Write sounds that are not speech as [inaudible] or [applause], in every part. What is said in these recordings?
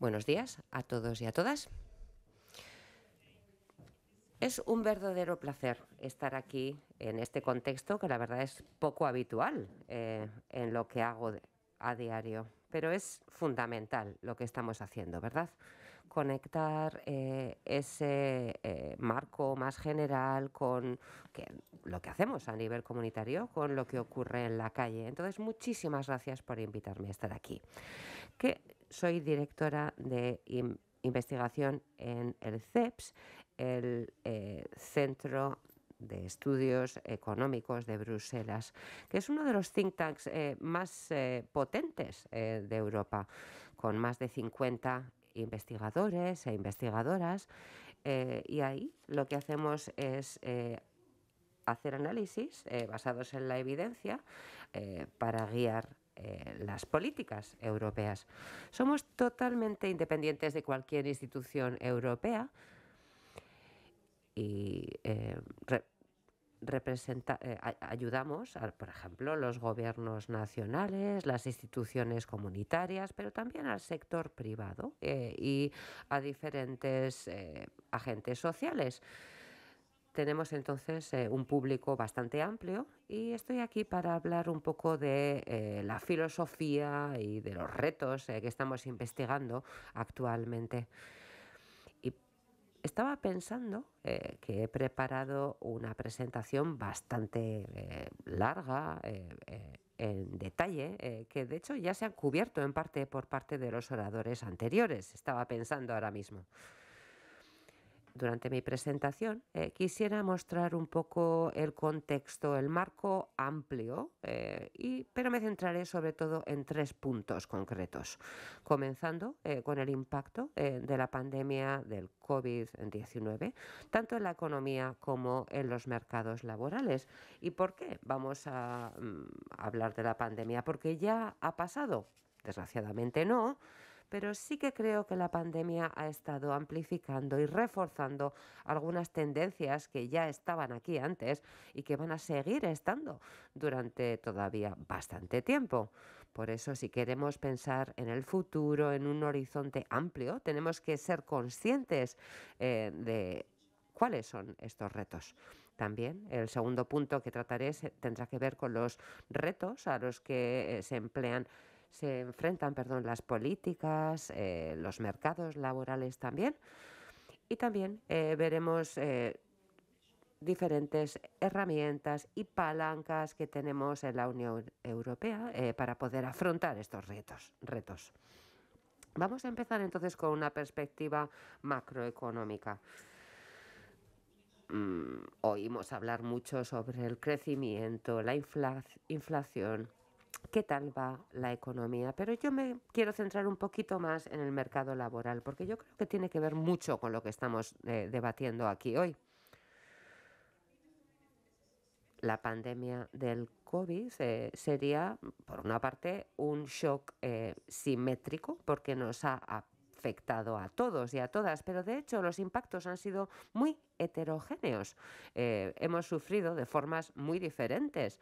Buenos días a todos y a todas. Es un verdadero placer estar aquí en este contexto que la verdad es poco habitual eh, en lo que hago a diario, pero es fundamental lo que estamos haciendo, ¿verdad? conectar eh, ese eh, marco más general con lo que hacemos a nivel comunitario, con lo que ocurre en la calle. Entonces, muchísimas gracias por invitarme a estar aquí. Que soy directora de investigación en el CEPS, el eh, Centro de Estudios Económicos de Bruselas, que es uno de los think tanks más potentes de Europa, con más de 50 investigadores e investigadoras eh, y ahí lo que hacemos es eh, hacer análisis eh, basados en la evidencia para guiar las políticas europeas. Somos totalmente independientes de cualquier institución europea y representa, eh, ayudamos, por ejemplo, los gobiernos nacionales, las instituciones comunitarias, pero también al sector privado eh, y a diferentes eh, agentes sociales. Tenemos entonces un público bastante amplio y estoy aquí para hablar un poco de la filosofía y de los retos que estamos investigando actualmente. Estaba pensando eh, que he preparado una presentación bastante eh, larga, eh, en detalle, que de hecho ya se ha cubierto en parte por parte de los oradores anteriores, estaba pensando ahora mismo. Durante mi presentación eh, quisiera mostrar un poco el contexto, el marco amplio, eh, y, pero me centraré sobre todo en tres puntos concretos, comenzando eh, con el impacto de la pandemia del COVID-19, tanto en la economía como en los mercados laborales. ¿Y por qué? Vamos a mm, hablar de la pandemia, porque ya ha pasado. Desgraciadamente no, pero sí que creo que la pandemia ha estado amplificando y reforzando algunas tendencias que ya estaban aquí antes y que van a seguir estando durante todavía bastante tiempo. Por eso, si queremos pensar en el futuro, en un horizonte amplio, tenemos que ser conscientes eh, de cuáles son estos retos. También el segundo punto que trataré tendrá que ver con los retos a los que eh, se emplean se enfrentan perdón, las políticas, eh, los mercados laborales también. Y también eh, veremos eh, diferentes herramientas y palancas que tenemos en la Unión Europea para poder afrontar estos retos. retos. Vamos a empezar entonces con una perspectiva macroeconómica mm, oímos hablar mucho sobre el crecimiento, la inflación, qué tal va la economía. Pero yo me quiero centrar un poquito más en el mercado laboral, porque yo creo que tiene que ver mucho con lo que estamos eh, debatiendo aquí hoy. La pandemia del COVID eh, sería, por una parte, un shock eh, simétrico, porque nos ha afectado a todos y a todas, pero de hecho los impactos han sido muy heterogéneos. hemos sufrido de formas muy diferentes.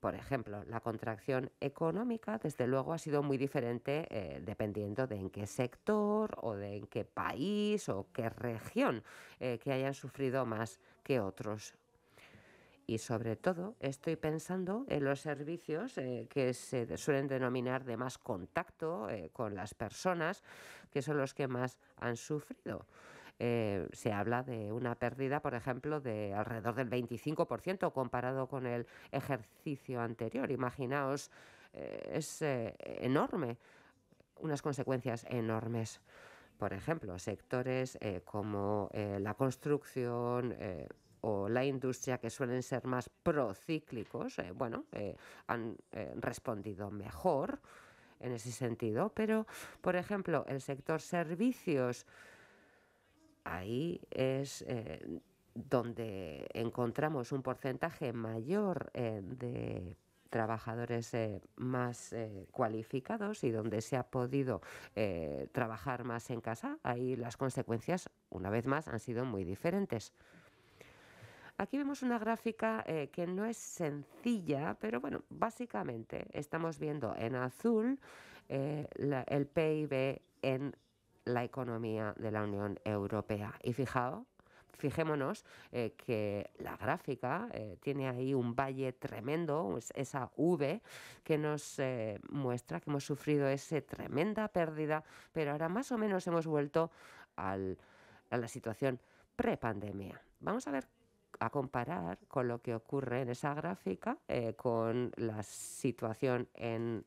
Por ejemplo, la contracción económica, desde luego, ha sido muy diferente eh, dependiendo de en qué sector o de en qué país o qué región eh, que hayan sufrido más que otros. Y sobre todo estoy pensando en los servicios eh, que se suelen denominar de más contacto con las personas, que son los que más han sufrido. Eh, se habla de una pérdida, por ejemplo, de alrededor del 25% comparado con el ejercicio anterior. Imaginaos, eh, es eh, enorme, unas consecuencias enormes. Por ejemplo, sectores como la construcción, o la industria que suelen ser más procíclicos, bueno, han respondido mejor en ese sentido, pero por ejemplo el sector servicios ahí es eh, donde encontramos un porcentaje mayor eh, de trabajadores eh, más cualificados y donde se ha podido trabajar más en casa, ahí las consecuencias, una vez más, han sido muy diferentes. Aquí vemos una gráfica que no es sencilla, pero bueno, básicamente estamos viendo en azul el PIB en la economía de la Unión Europea. Y fijaos, fijémonos eh, que la gráfica eh, tiene ahí un valle tremendo, esa V, que nos eh, muestra que hemos sufrido esa tremenda pérdida, pero ahora más o menos hemos vuelto a la situación prepandemia. Vamos a ver a comparar con lo que ocurre en esa gráfica con la situación en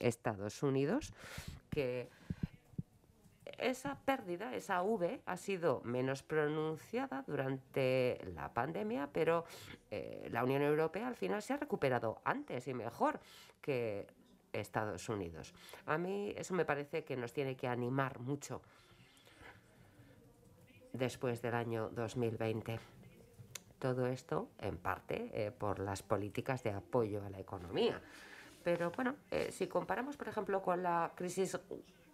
Estados Unidos, que esa pérdida, esa V, ha sido menos pronunciada durante la pandemia, pero eh, la Unión Europea al final se ha recuperado antes y mejor que Estados Unidos. A mí eso me parece que nos tiene que animar mucho después del año 2020. Todo esto, en parte, eh, por las políticas de apoyo a la economía. Pero bueno, eh, si comparamos, por ejemplo, con la crisis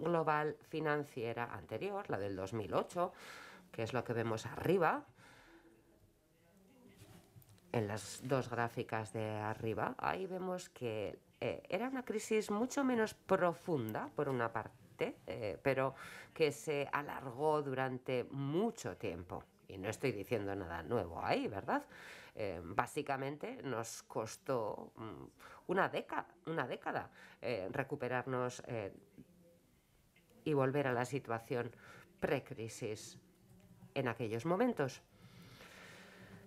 global financiera anterior, la del 2008, que es lo que vemos arriba, en las dos gráficas de arriba, ahí vemos que eh, era una crisis mucho menos profunda, por una parte, eh, pero que se alargó durante mucho tiempo. Y no estoy diciendo nada nuevo ahí, ¿verdad? Eh, básicamente nos costó mm, una década recuperarnos y volver a la situación precrisis en aquellos momentos.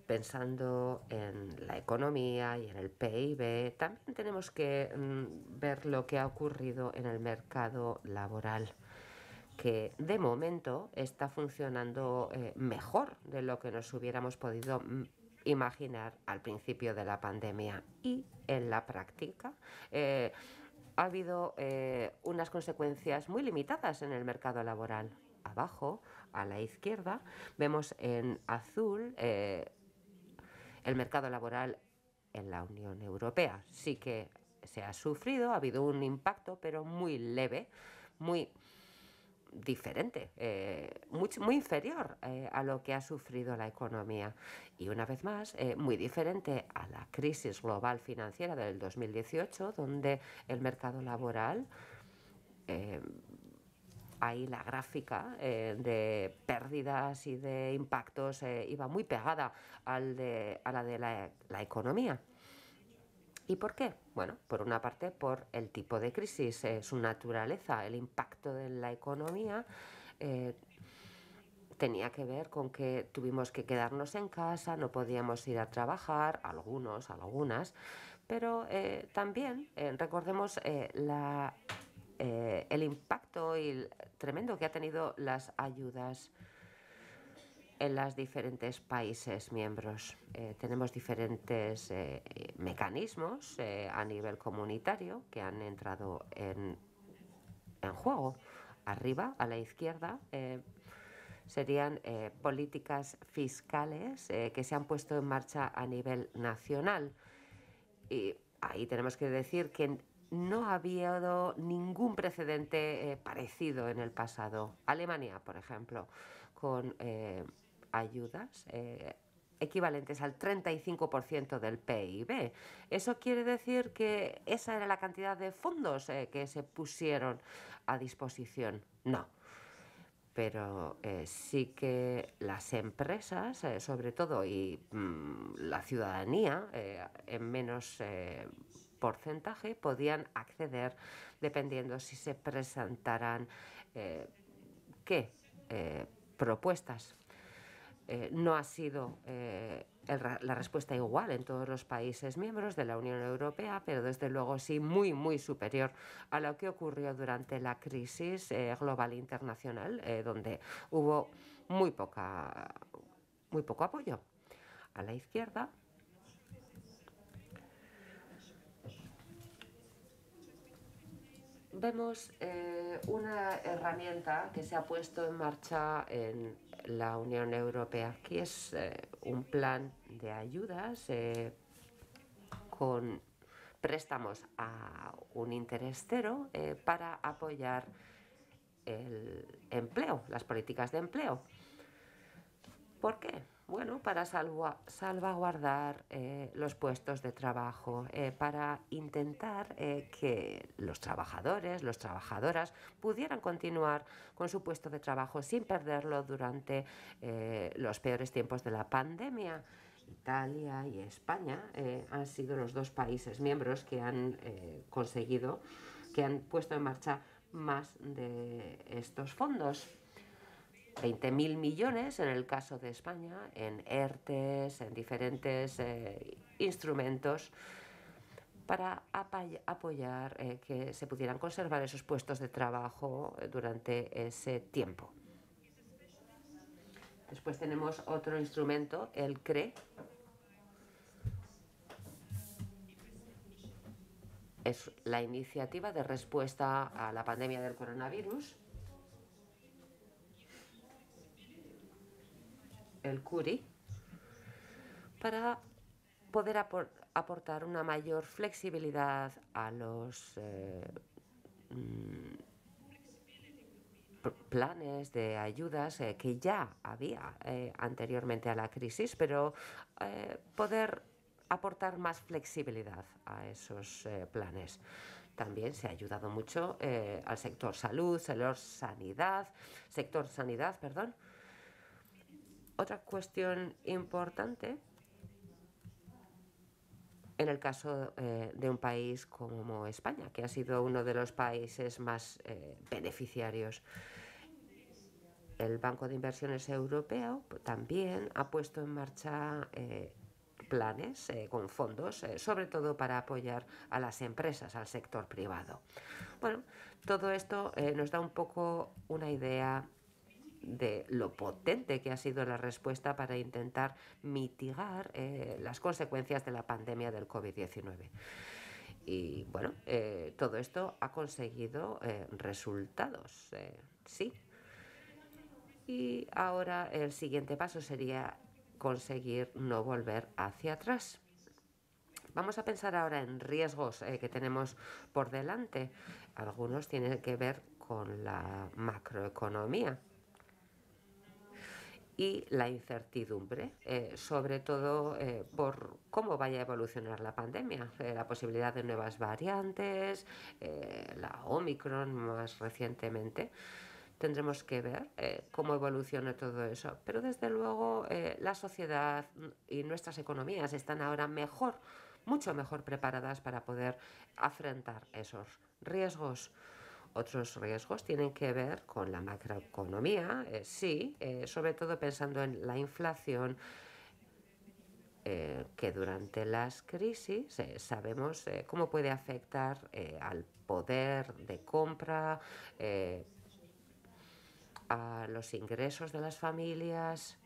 Pensando en la economía y en el PIB, también tenemos que mm, ver lo que ha ocurrido en el mercado laboral, que de momento está funcionando eh, mejor de lo que nos hubiéramos podido mm, imaginar al principio de la pandemia y en la práctica. Eh, ha habido eh, unas consecuencias muy limitadas en el mercado laboral. Abajo, a la izquierda, vemos en azul eh, el mercado laboral en la Unión Europea. Sí que se ha sufrido, ha habido un impacto, pero muy leve, muy diferente, eh, muy, inferior eh, a lo que ha sufrido la economía y una vez más eh, muy diferente a la crisis global financiera del 2018 donde el mercado laboral ahí la gráfica de pérdidas y de impactos iba muy pegada a la de la economía. ¿Y por qué? Bueno, por una parte por el tipo de crisis, eh, su naturaleza, el impacto de la economía. Eh, tenía que ver con que tuvimos que quedarnos en casa, no podíamos ir a trabajar, algunos, algunas, pero eh, también recordemos la, el impacto y tremendo que ha tenido las ayudas en los diferentes países miembros. Eh, tenemos diferentes eh, mecanismos eh, a nivel comunitario que han entrado en, juego. Arriba, a la izquierda, serían políticas fiscales que se han puesto en marcha a nivel nacional. Y ahí tenemos que decir que no ha habido ningún precedente parecido en el pasado. Alemania, por ejemplo, con ayudas eh, equivalentes al 35% del PIB. Eso quiere decir que esa era la cantidad de fondos eh, que se pusieron a disposición. No. Pero eh, sí que las empresas, sobre todo, y mm, la ciudadanía, en menos porcentaje, podían acceder dependiendo si se presentaran qué propuestas eh, no ha sido eh, la respuesta igual en todos los países miembros de la Unión Europea, pero desde luego sí muy, muy superior a lo que ocurrió durante la crisis eh, global e internacional, donde hubo muy, poca, muy poco apoyo a la izquierda vemos eh, una herramienta que se ha puesto en marcha en la Unión Europea, que es eh, un plan de ayudas eh, con préstamos a un interés cero para apoyar el empleo, las políticas de empleo. ¿Por qué? bueno, para salvaguardar eh, los puestos de trabajo, eh, para intentar eh, que los trabajadores, las trabajadoras pudieran continuar con su puesto de trabajo sin perderlo durante los peores tiempos de la pandemia. Italia y España han sido los dos países miembros que han conseguido, que han puesto en marcha más de estos fondos. 20.000 millones en el caso de España, en ERTES, en diferentes eh, instrumentos para apoyar eh, que se pudieran conservar esos puestos de trabajo eh, durante ese tiempo. Después tenemos otro instrumento, el CRE. Es la iniciativa de respuesta a la pandemia del coronavirus. el Curi, para poder aportar una mayor flexibilidad a los eh, mm, planes de ayudas eh, que ya había eh, anteriormente a la crisis, pero poder aportar más flexibilidad a esos planes. También se ha ayudado mucho al sector salud, sector sanidad, sector sanidad, perdón, otra cuestión importante en el caso eh, de un país como España, que ha sido uno de los países más eh, beneficiarios. El Banco de Inversiones Europeo también ha puesto en marcha eh, planes con fondos, sobre todo para apoyar a las empresas, al sector privado. Bueno, todo esto nos da un poco una idea de lo potente que ha sido la respuesta para intentar mitigar eh, las consecuencias de la pandemia del COVID-19. Y bueno, eh, todo esto ha conseguido eh, resultados, sí. Y ahora el siguiente paso sería conseguir no volver hacia atrás. Vamos a pensar ahora en riesgos que tenemos por delante. Algunos tienen que ver con la macroeconomía y la incertidumbre, eh, sobre todo eh, por cómo vaya a evolucionar la pandemia, eh, la posibilidad de nuevas variantes, la Omicron más recientemente. Tendremos que ver cómo evoluciona todo eso. Pero desde luego la sociedad y nuestras economías están ahora mejor, mucho mejor preparadas para poder afrontar esos riesgos. Otros riesgos tienen que ver con la macroeconomía, eh, sí, eh, sobre todo pensando en la inflación, eh, que durante las crisis sabemos cómo puede afectar al poder de compra, a los ingresos de las familias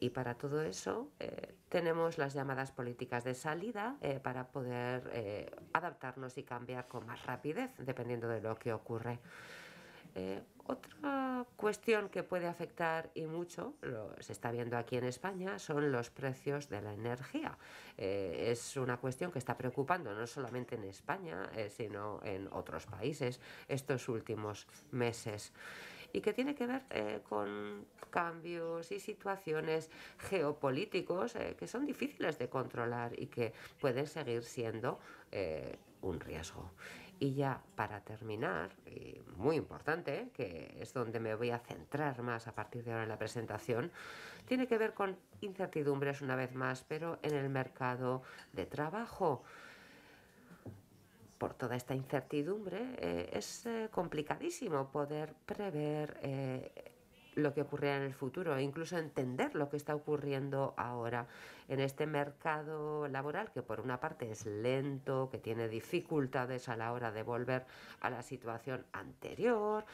y para todo eso eh, tenemos las llamadas políticas de salida eh, para poder eh, adaptarnos y cambiar con más rapidez dependiendo de lo que ocurre. otra cuestión que puede afectar y mucho, se está viendo aquí en España, son los precios de la energía. es una cuestión que está preocupando no solamente en España, sino en otros países estos últimos meses y que tiene que ver eh, con cambios y situaciones geopolíticos eh, que son difíciles de controlar y que pueden seguir siendo eh, un riesgo. Y ya para terminar, y muy importante, que es donde me voy a centrar más a partir de ahora en la presentación, tiene que ver con incertidumbres una vez más, pero en el mercado de trabajo por toda esta incertidumbre, eh, es eh, complicadísimo poder prever eh, lo que ocurrirá en el futuro e incluso entender lo que está ocurriendo ahora en este mercado laboral que por una parte es lento, que tiene dificultades a la hora de volver a la situación anterior,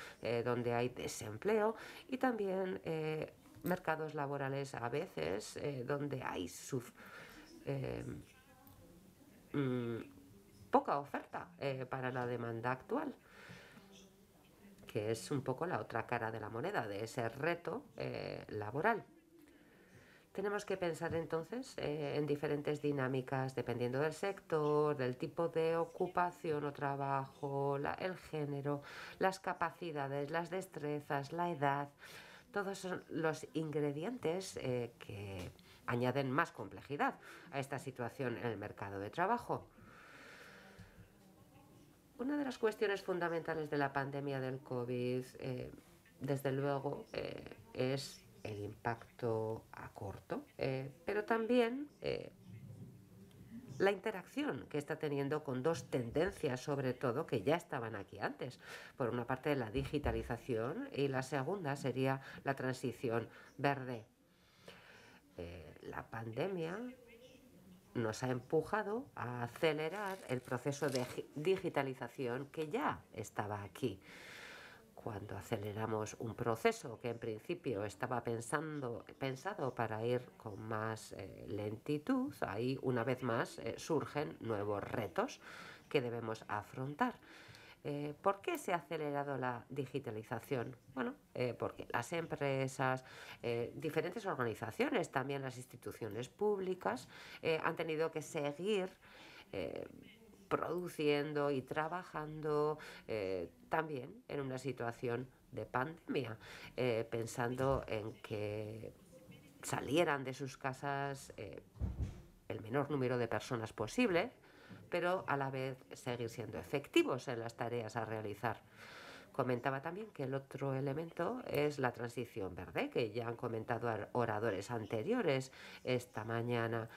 donde hay desempleo y también mercados laborales a veces donde hay su, mm, poca oferta eh, para la demanda actual, que es un poco la otra cara de la moneda, de ese reto eh, laboral. Tenemos que pensar entonces eh, en diferentes dinámicas dependiendo del sector, del tipo de ocupación o trabajo, el género, las capacidades, las destrezas, la edad. Todos los ingredientes que añaden más complejidad a esta situación en el mercado de trabajo una de las cuestiones fundamentales de la pandemia del COVID, eh, desde luego, eh, es el impacto a corto, eh, pero también la interacción que está teniendo con dos tendencias, sobre todo, que ya estaban aquí antes. Por una parte, la digitalización y la segunda sería la transición verde. la pandemia nos ha empujado a acelerar el proceso de digitalización que ya estaba aquí. Cuando aceleramos un proceso que en principio estaba pensado para ir con más eh, lentitud, ahí una vez más eh, surgen nuevos retos que debemos afrontar eh, ¿Por qué se ha acelerado la digitalización? Bueno, eh, porque las empresas, eh, diferentes organizaciones, también las instituciones públicas, han tenido que seguir produciendo y trabajando también en una situación de pandemia, pensando en que salieran de sus casas el menor número de personas posible pero a la vez seguir siendo efectivos en las tareas a realizar. Comentaba también que el otro elemento es la transición verde, que ya han comentado oradores anteriores esta mañana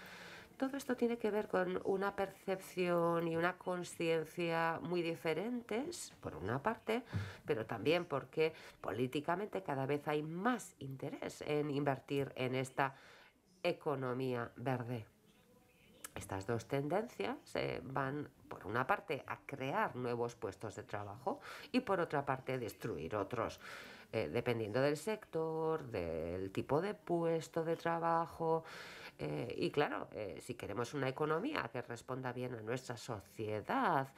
todo esto tiene que ver con una percepción y una conciencia muy diferentes, por una parte, pero también porque políticamente cada vez hay más interés en invertir en esta economía verde. Estas dos tendencias eh, van, por una parte, a crear nuevos puestos de trabajo y, por otra parte, destruir otros, eh, dependiendo del sector, del tipo de puesto de trabajo. Eh, y, claro, si queremos una economía que responda bien a nuestra sociedad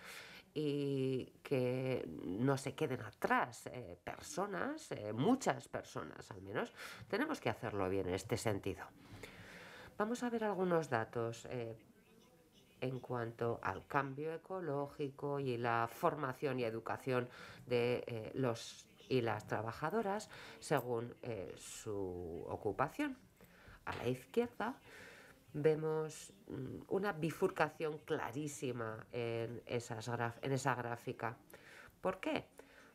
y que no se queden atrás personas, muchas personas al menos, tenemos que hacerlo bien en este sentido. Vamos a ver algunos datos en cuanto al cambio ecológico y la formación y educación de eh, los y las trabajadoras según eh, su ocupación. A la izquierda vemos mm, una bifurcación clarísima en, esas en esa gráfica. ¿Por qué?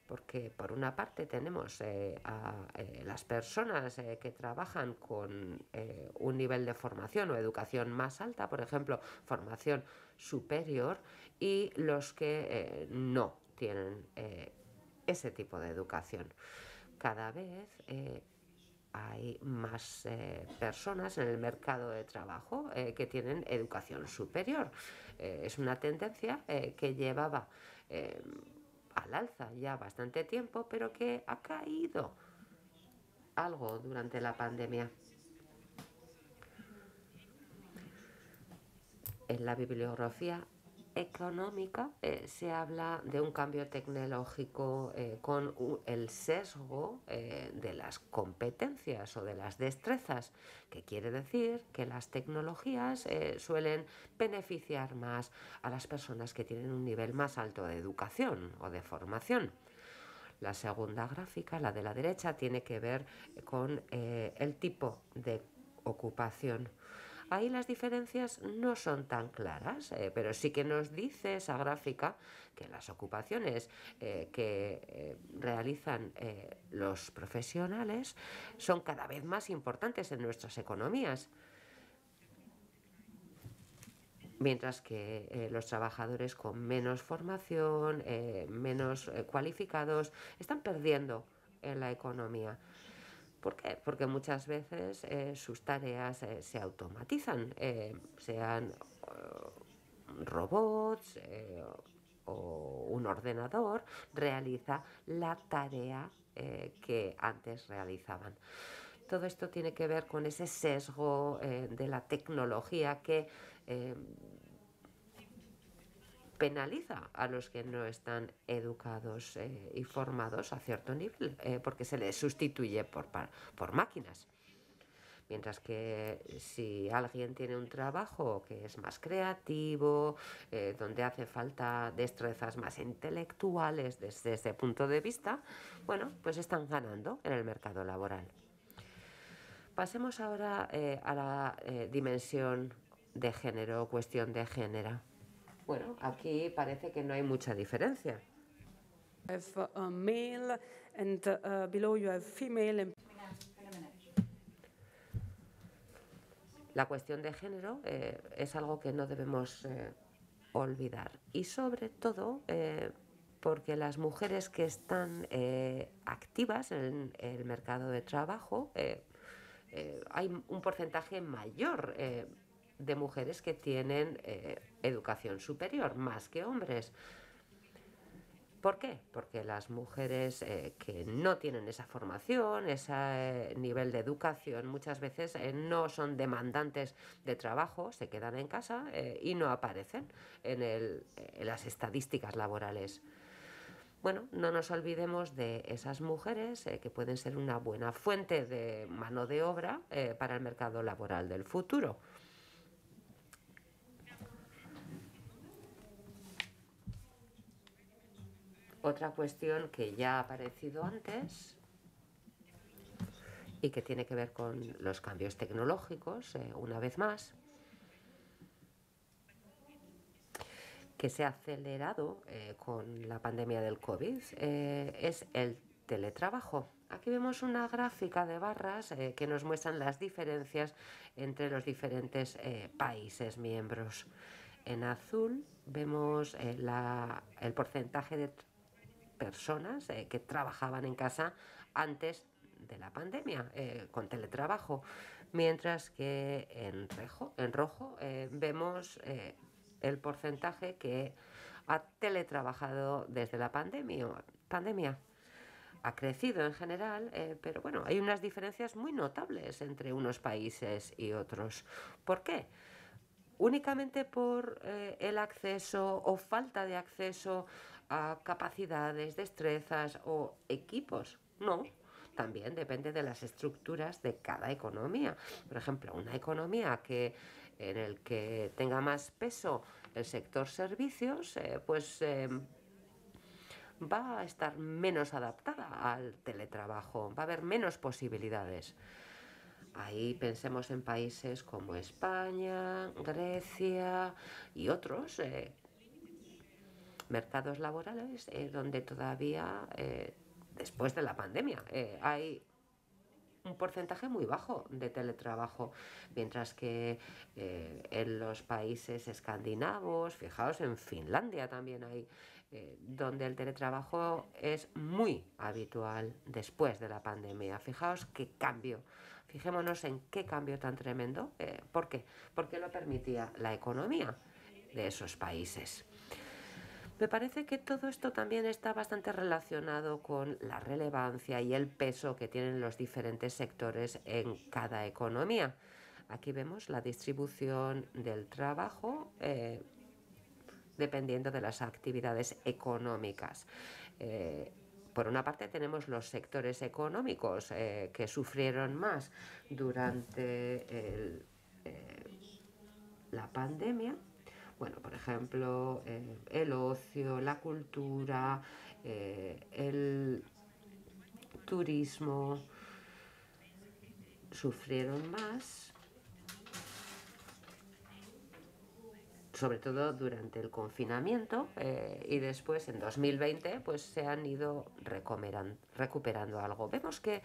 porque por una parte tenemos eh, a eh, las personas eh, que trabajan con un nivel de formación o educación más alta, por ejemplo, formación superior, y los que no tienen ese tipo de educación. Cada vez hay más personas en el mercado de trabajo que tienen educación superior. es una tendencia que llevaba al alza ya bastante tiempo, pero que ha caído algo durante la pandemia. En la bibliografía económica eh, se habla de un cambio tecnológico eh, con el sesgo eh, de las competencias o de las destrezas, que quiere decir que las tecnologías suelen beneficiar más a las personas que tienen un nivel más alto de educación o de formación. La segunda gráfica, la de la derecha, tiene que ver con el tipo de ocupación ahí las diferencias no son tan claras, eh, pero sí que nos dice esa gráfica que las ocupaciones eh, que eh, realizan los profesionales son cada vez más importantes en nuestras economías mientras que los trabajadores con menos formación, menos cualificados, están perdiendo en la economía. ¿Por qué? Porque muchas veces eh, sus tareas eh, se automatizan, eh, sean robots o un ordenador, realiza la tarea que antes realizaban. Todo esto tiene que ver con ese sesgo de la tecnología que penaliza a los que no están educados eh, y formados a cierto nivel, eh, porque se les sustituye por, máquinas. Mientras que si alguien tiene un trabajo que es más creativo, eh, donde hace falta destrezas más intelectuales desde ese punto de vista, bueno, pues están ganando en el mercado laboral. Pasemos ahora a la dimensión de género, cuestión de género. Bueno, aquí parece que no hay mucha diferencia. Uh, La cuestión de género eh, es algo que no debemos eh, olvidar y sobre todo eh, porque las mujeres que están activas en el mercado de trabajo hay un porcentaje mayor de mujeres que tienen educación superior, más que hombres. ¿Por qué? Porque las mujeres eh, que no tienen esa formación, ese eh, nivel de educación, muchas veces eh, no son demandantes de trabajo, se quedan en casa y no aparecen en las estadísticas laborales. Bueno, no nos olvidemos de esas mujeres que pueden ser una buena fuente de mano de obra para el mercado laboral del futuro. Otra cuestión que ya ha aparecido antes y que tiene que ver con los cambios tecnológicos, eh, una vez más, que se ha acelerado eh, con la pandemia del COVID, eh, es el teletrabajo. Aquí vemos una gráfica de barras que nos muestran las diferencias entre los diferentes países miembros. En azul vemos el porcentaje de personas eh, que trabajaban en casa antes de la pandemia eh, con teletrabajo, mientras que en, rejo, en rojo eh, vemos el porcentaje que ha teletrabajado desde la pandemia. pandemia. Ha crecido en general, pero bueno, hay unas diferencias muy notables entre unos países y otros. ¿Por qué? únicamente por el acceso o falta de acceso a capacidades, destrezas o equipos. No, también depende de las estructuras de cada economía. Por ejemplo, una economía que en el que tenga más peso el sector servicios, eh, pues em, va a estar menos adaptada al teletrabajo, va a haber menos posibilidades. Ahí pensemos en países como España, Grecia y otros eh, mercados laborales eh, donde todavía, eh, después de la pandemia, eh, hay un porcentaje muy bajo de teletrabajo, mientras que en los países escandinavos, fijaos en Finlandia también hay, donde el teletrabajo es muy habitual después de la pandemia. Fijaos qué cambio, fijémonos en qué cambio tan tremendo. ¿Por qué? Porque lo permitía la economía de esos países. Me parece que todo esto también está bastante relacionado con la relevancia y el peso que tienen los diferentes sectores en cada economía. Aquí vemos la distribución del trabajo eh, dependiendo de las actividades económicas. Eh, por una parte tenemos los sectores económicos eh, que sufrieron más durante la pandemia bueno, por ejemplo, eh, el ocio, la cultura, eh, el turismo, sufrieron más, sobre todo durante el confinamiento eh, y después en 2020 pues se han ido recuperando algo. Vemos que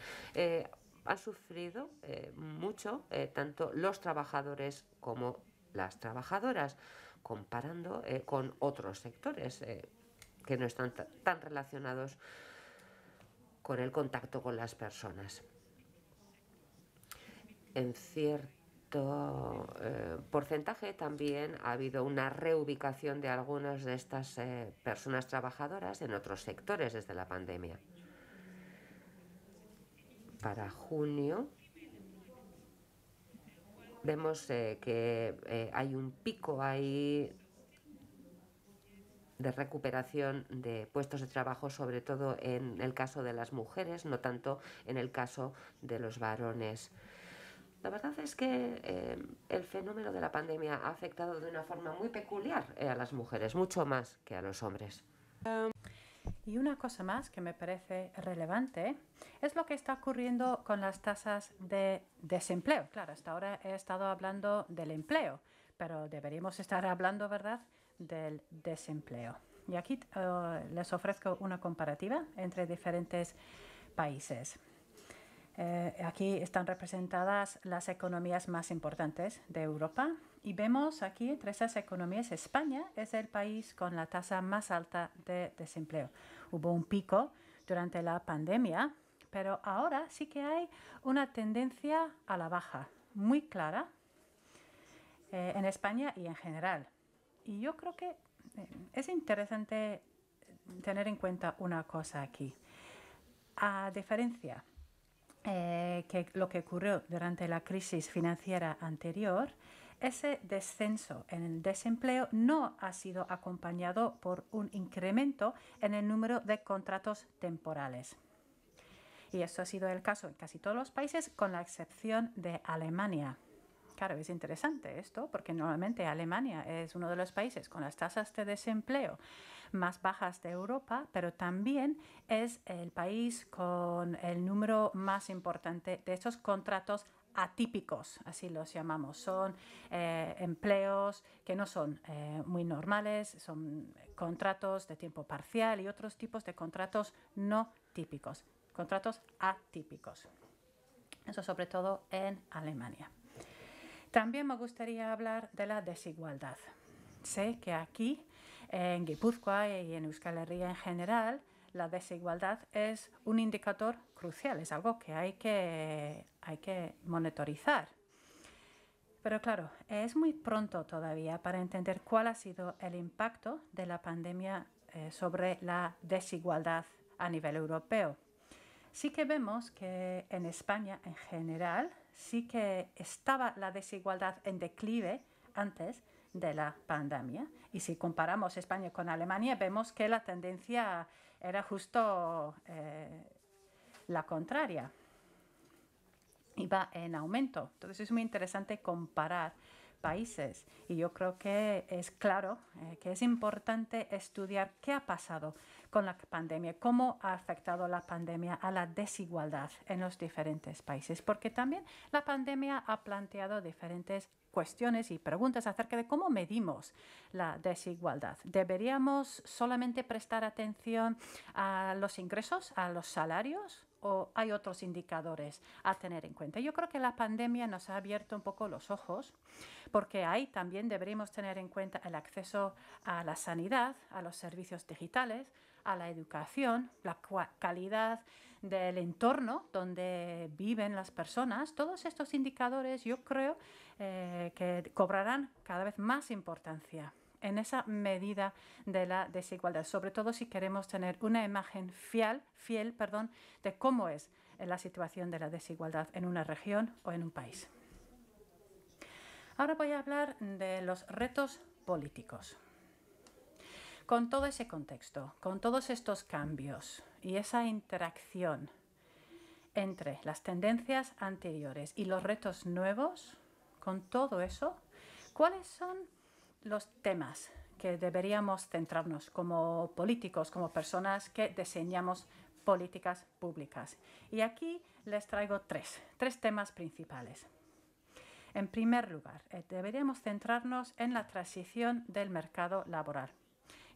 ha sufrido mucho tanto los trabajadores como las trabajadoras comparando eh, con otros sectores eh, que no están tan relacionados con el contacto con las personas. En cierto eh, porcentaje también ha habido una reubicación de algunas de estas personas trabajadoras en otros sectores desde la pandemia. Para junio vemos eh, que eh, hay un pico ahí de recuperación de puestos de trabajo, sobre todo en el caso de las mujeres, no tanto en el caso de los varones. La verdad es que eh, el fenómeno de la pandemia ha afectado de una forma muy peculiar a las mujeres, mucho más que a los hombres. Um, y una cosa más que me parece relevante es lo que está ocurriendo con las tasas de desempleo. Claro, hasta ahora he estado hablando del empleo, pero deberíamos estar hablando, ¿verdad?, del desempleo. Y aquí eh, les ofrezco una comparativa entre diferentes países. Eh, aquí están representadas las economías más importantes de Europa y vemos aquí entre esas economías España es el país con la tasa más alta de desempleo. Hubo un pico durante la pandemia, pero ahora sí que hay una tendencia a la baja muy clara eh, en España y en general. Y yo creo que eh, es interesante tener en cuenta una cosa aquí. A diferencia eh, que lo que ocurrió durante la crisis financiera anterior, ese descenso en el desempleo no ha sido acompañado por un incremento en el número de contratos temporales. Y esto ha sido el caso en casi todos los países, con la excepción de Alemania. Claro, es interesante esto porque normalmente Alemania es uno de los países con las tasas de desempleo más bajas de Europa, pero también es el país con el número más importante de estos contratos atípicos, así los llamamos. Son eh, empleos que no son eh, muy normales, son contratos de tiempo parcial y otros tipos de contratos no típicos, contratos atípicos. Eso sobre todo en Alemania. También me gustaría hablar de la desigualdad. Sé que aquí, en Guipúzcoa y en Euskal Herria en general, la desigualdad es un indicador crucial, es algo que hay que, hay que monitorizar. Pero claro, es muy pronto todavía para entender cuál ha sido el impacto de la pandemia eh, sobre la desigualdad a nivel europeo. Sí que vemos que en España en general sí que estaba la desigualdad en declive antes de la pandemia. Y si comparamos España con Alemania, vemos que la tendencia era justo eh, la contraria. Iba en aumento. Entonces es muy interesante comparar países. Y yo creo que es claro eh, que es importante estudiar qué ha pasado con la pandemia, cómo ha afectado la pandemia a la desigualdad en los diferentes países, porque también la pandemia ha planteado diferentes cuestiones y preguntas acerca de cómo medimos la desigualdad. ¿Deberíamos solamente prestar atención a los ingresos, a los salarios? ¿O hay otros indicadores a tener en cuenta? Yo creo que la pandemia nos ha abierto un poco los ojos, porque ahí también deberíamos tener en cuenta el acceso a la sanidad, a los servicios digitales, a la educación, la calidad del entorno donde viven las personas, todos estos indicadores yo creo eh, que cobrarán cada vez más importancia en esa medida de la desigualdad, sobre todo si queremos tener una imagen fiel, fiel perdón, de cómo es la situación de la desigualdad en una región o en un país. Ahora voy a hablar de los retos políticos con todo ese contexto, con todos estos cambios y esa interacción entre las tendencias anteriores y los retos nuevos, con todo eso, ¿cuáles son los temas que deberíamos centrarnos como políticos, como personas que diseñamos políticas públicas? Y aquí les traigo tres, tres temas principales. En primer lugar, eh, deberíamos centrarnos en la transición del mercado laboral.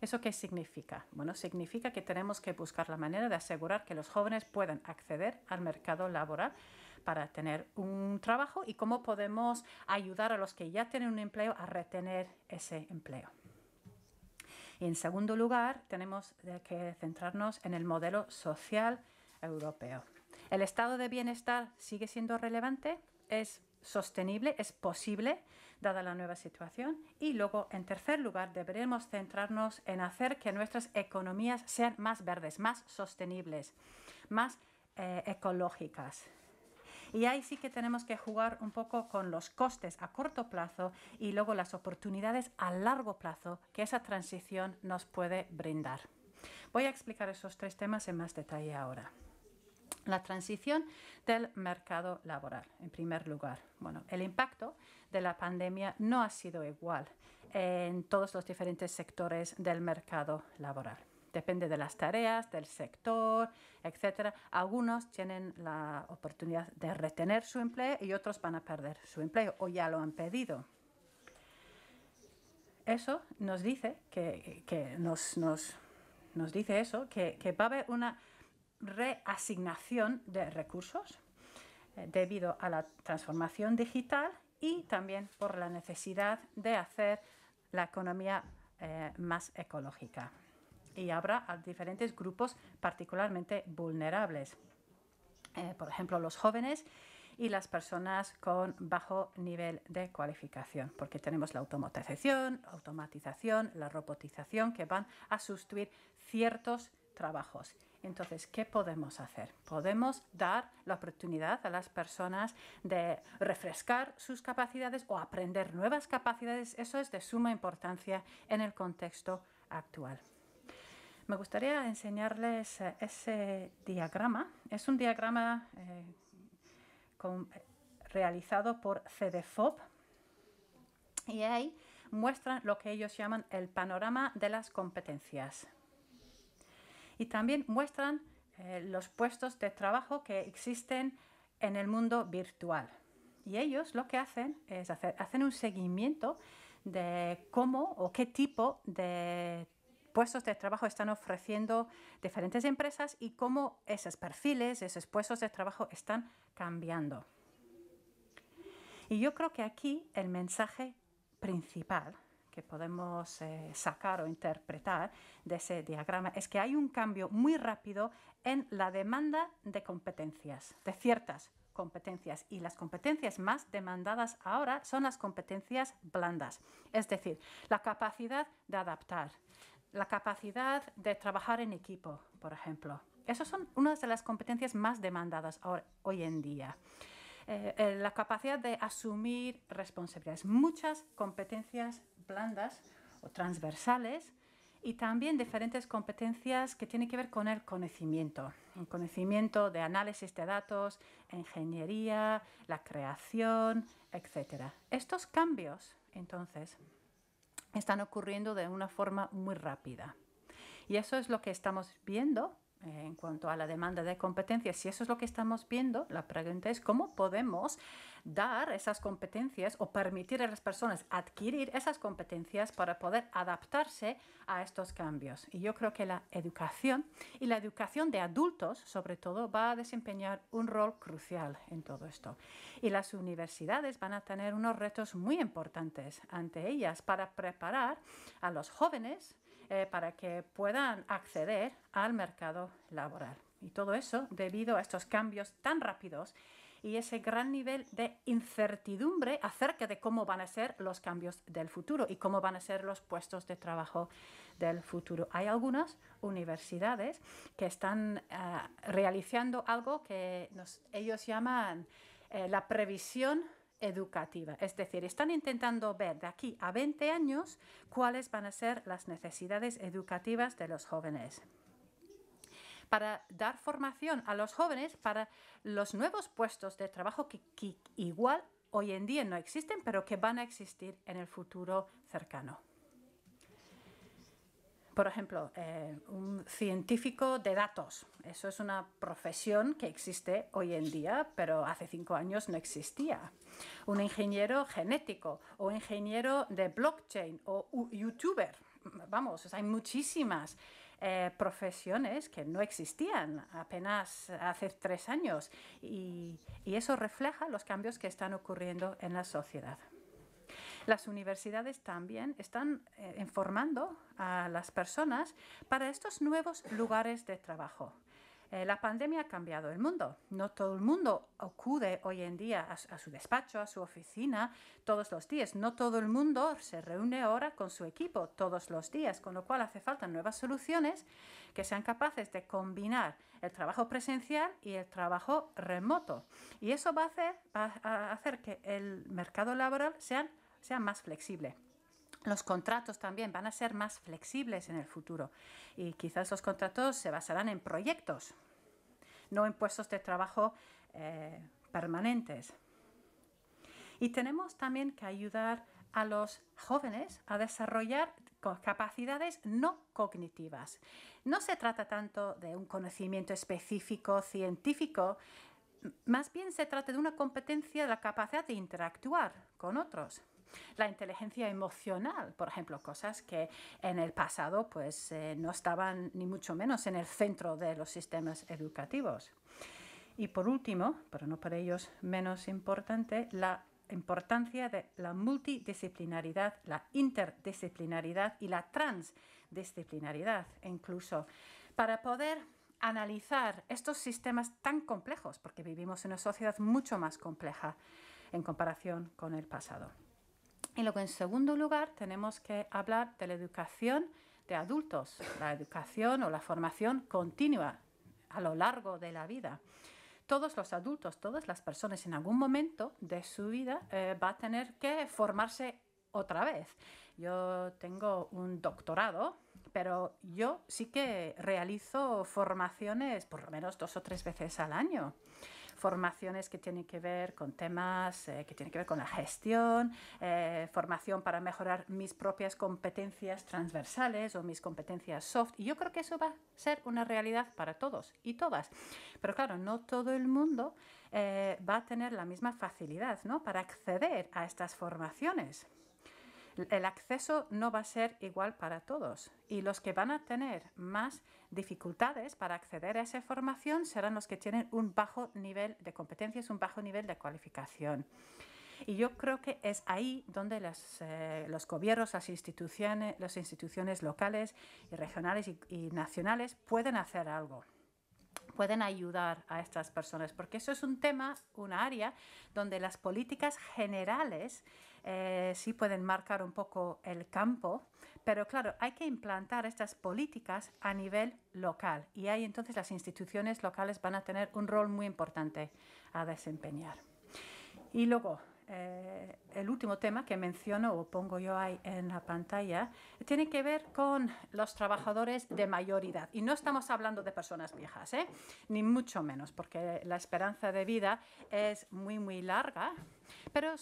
¿Eso qué significa? Bueno, significa que tenemos que buscar la manera de asegurar que los jóvenes puedan acceder al mercado laboral para tener un trabajo y cómo podemos ayudar a los que ya tienen un empleo a retener ese empleo. Y en segundo lugar, tenemos que centrarnos en el modelo social europeo. ¿El estado de bienestar sigue siendo relevante? Es sostenible, es posible, dada la nueva situación. Y luego, en tercer lugar, deberemos centrarnos en hacer que nuestras economías sean más verdes, más sostenibles, más eh, ecológicas. Y ahí sí que tenemos que jugar un poco con los costes a corto plazo y luego las oportunidades a largo plazo que esa transición nos puede brindar. Voy a explicar esos tres temas en más detalle ahora la transición del mercado laboral, en primer lugar. Bueno, el impacto de la pandemia no ha sido igual en todos los diferentes sectores del mercado laboral. Depende de las tareas, del sector, etc. Algunos tienen la oportunidad de retener su empleo y otros van a perder su empleo o ya lo han pedido eso nos dice que, nos, nos, dice eso, que, que, va a haber una reasignación de recursos eh, debido a la transformación digital y también por la necesidad de hacer la economía eh, más ecológica. Y habrá diferentes grupos particularmente vulnerables, eh, por ejemplo los jóvenes y las personas con bajo nivel de cualificación, porque tenemos la automatización, la robotización que van a sustituir ciertos trabajos entonces, ¿qué podemos hacer? Podemos dar la oportunidad a las personas de refrescar sus capacidades o aprender nuevas capacidades. Eso es de suma importancia en el contexto actual. Me gustaría enseñarles eh, ese diagrama. Es un diagrama eh, realizado por CDFOP y ahí muestran lo que ellos llaman el panorama de las competencias y también muestran eh, los puestos de trabajo que existen en el mundo virtual. Y ellos lo que hacen es hacer hacen un seguimiento de cómo o qué tipo de puestos de trabajo están ofreciendo diferentes empresas y cómo esos perfiles, esos puestos de trabajo están cambiando. Y yo creo que aquí el mensaje principal que podemos eh, sacar o interpretar de ese diagrama es que hay un cambio muy rápido en la demanda de competencias, de ciertas competencias y las competencias más demandadas ahora son las competencias blandas, es decir, la capacidad de adaptar, la capacidad de trabajar en equipo, por ejemplo. Esas son unas de las competencias más demandadas ahora, hoy en día. Eh, eh, la capacidad de asumir responsabilidades, muchas competencias blandas o transversales y también diferentes competencias que tienen que ver con el conocimiento, el conocimiento de análisis de datos, ingeniería, la creación, etc. Estos cambios, entonces, están ocurriendo de una forma muy rápida. Y eso es lo que estamos viendo eh, en cuanto a la demanda de competencias. Si eso es lo que estamos viendo, la pregunta es cómo podemos dar esas competencias o permitir a las personas adquirir esas competencias para poder adaptarse a estos cambios. Y yo creo que la educación y la educación de adultos, sobre todo, va a desempeñar un rol crucial en todo esto. Y las universidades van a tener unos retos muy importantes ante ellas para preparar a los jóvenes eh, para que puedan acceder al mercado laboral. Y todo eso debido a estos cambios tan rápidos y ese gran nivel de incertidumbre acerca de cómo van a ser los cambios del futuro y cómo van a ser los puestos de trabajo del futuro. Hay algunas universidades que están eh, realizando algo que ellos llaman eh, la previsión educativa. Es decir, están intentando ver de aquí a 20 años cuáles van a ser las necesidades educativas de los jóvenes para dar formación a los jóvenes para los nuevos puestos de trabajo que, igual hoy en día no existen, pero que van a existir en el futuro cercano. Por ejemplo, eh, un científico de datos. Eso es una profesión que existe hoy en día, pero hace cinco años no existía. Un ingeniero genético o ingeniero de blockchain o youtuber. Vamos, hay muchísimas. Eh, profesiones que no existían apenas hace tres años y, eso refleja los cambios que están ocurriendo en la sociedad. Las universidades también están eh, informando a las personas para estos nuevos lugares de trabajo. Eh, la pandemia ha cambiado el mundo. No todo el mundo acude hoy en día a, su despacho, a su oficina todos los días. No todo el mundo se reúne ahora con su equipo todos los días, con lo cual hace falta nuevas soluciones que sean capaces de combinar el trabajo presencial y el trabajo remoto. Y eso va a hacer, que el mercado laboral sea, sea más flexible los contratos también van a ser más flexibles en el futuro y quizás los contratos se basarán en proyectos, no en puestos de trabajo eh, permanentes. Y tenemos también que ayudar a los jóvenes a desarrollar capacidades no cognitivas. No se trata tanto de un conocimiento específico científico, más bien se trata de una competencia de la capacidad de interactuar con otros. La inteligencia emocional, por ejemplo, cosas que en el pasado pues, eh, no estaban ni mucho menos en el centro de los sistemas educativos. Y por último, pero no por ellos menos importante, la importancia de la multidisciplinaridad, la interdisciplinaridad y la transdisciplinaridad, incluso para poder analizar estos sistemas tan complejos, porque vivimos en una sociedad mucho más compleja en comparación con el pasado. Y luego, en segundo lugar, tenemos que hablar de la educación de adultos, la educación o la formación continua a lo largo de la vida. Todos los adultos, todas las personas en algún momento de su vida eh, va a tener que formarse otra vez. Yo tengo un doctorado, pero yo sí que realizo formaciones por lo menos dos o tres veces al año formaciones que tienen que ver con temas eh, que tienen que ver con la gestión, eh, formación para mejorar mis propias competencias transversales o mis competencias soft. Y yo creo que eso va a ser una realidad para todos y todas. Pero claro, no todo el mundo eh, va a tener la misma facilidad ¿no? para acceder a estas formaciones el acceso no va a ser igual para todos y los que van a tener más dificultades para acceder a esa formación serán los que tienen un bajo nivel de competencias, un bajo nivel de cualificación. Y yo creo que es ahí donde eh, los gobiernos, las instituciones, las instituciones locales y regionales y, nacionales pueden hacer algo pueden ayudar a estas personas, porque eso es un tema, un área donde las políticas generales eh, sí pueden marcar un poco el campo, pero claro, hay que implantar estas políticas a nivel local y ahí entonces las instituciones locales van a tener un rol muy importante a desempeñar. Y luego, eh, el último tema que menciono o pongo yo ahí en la pantalla tiene que ver con los trabajadores de mayor edad. Y no estamos hablando de personas viejas, ¿eh? ni mucho menos, porque la esperanza de vida es muy, muy larga. Pero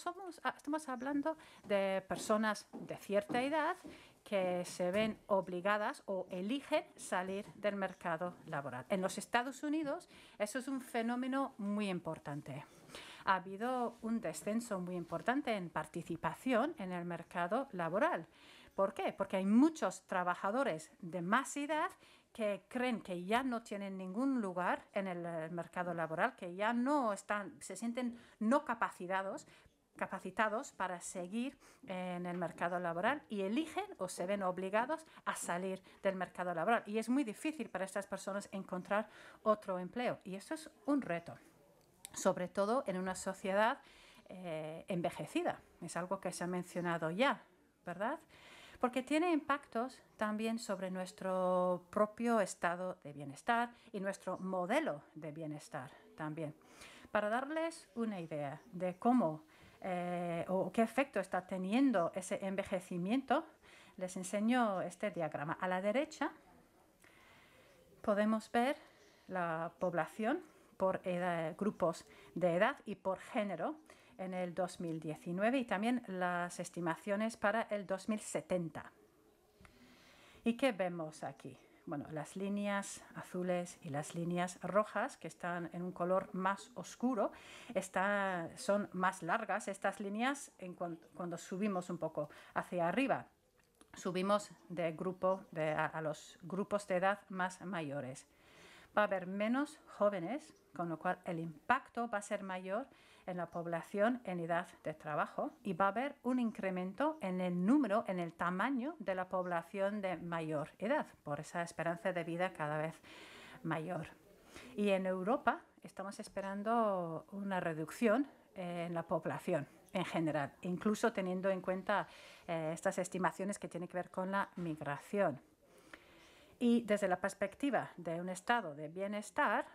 ah, estamos hablando de personas de cierta edad que se ven obligadas o eligen salir del mercado laboral. En los Estados Unidos eso es un fenómeno muy importante ha habido un descenso muy importante en participación en el mercado laboral. ¿Por qué? Porque hay muchos trabajadores de más edad que creen que ya no tienen ningún lugar en el eh, mercado laboral, que ya no están, se sienten no capacitados capacitados para seguir en el mercado laboral y eligen o se ven obligados a salir del mercado laboral. Y es muy difícil para estas personas encontrar otro empleo. Y eso es un reto sobre todo en una sociedad eh, envejecida. Es algo que se ha mencionado ya, ¿verdad? Porque tiene impactos también sobre nuestro propio estado de bienestar y nuestro modelo de bienestar también. Para darles una idea de cómo eh, o qué efecto está teniendo ese envejecimiento, les enseño este diagrama. A la derecha podemos ver la población por grupos de edad y por género en el 2019 y también las estimaciones para el 2070. ¿Y qué vemos aquí? Bueno, las líneas azules y las líneas rojas, que están en un color más oscuro, son más largas estas líneas cuando, subimos un poco hacia arriba subimos de grupo a, los grupos de edad más mayores va a haber menos jóvenes, con lo cual el impacto va a ser mayor en la población en edad de trabajo y va a haber un incremento en el número, en el tamaño de la población de mayor edad, por esa esperanza de vida cada vez mayor. Y en Europa estamos esperando una reducción en la población en general, incluso teniendo en cuenta eh, estas estimaciones que tienen que ver con la migración. Y desde la perspectiva de un estado de bienestar,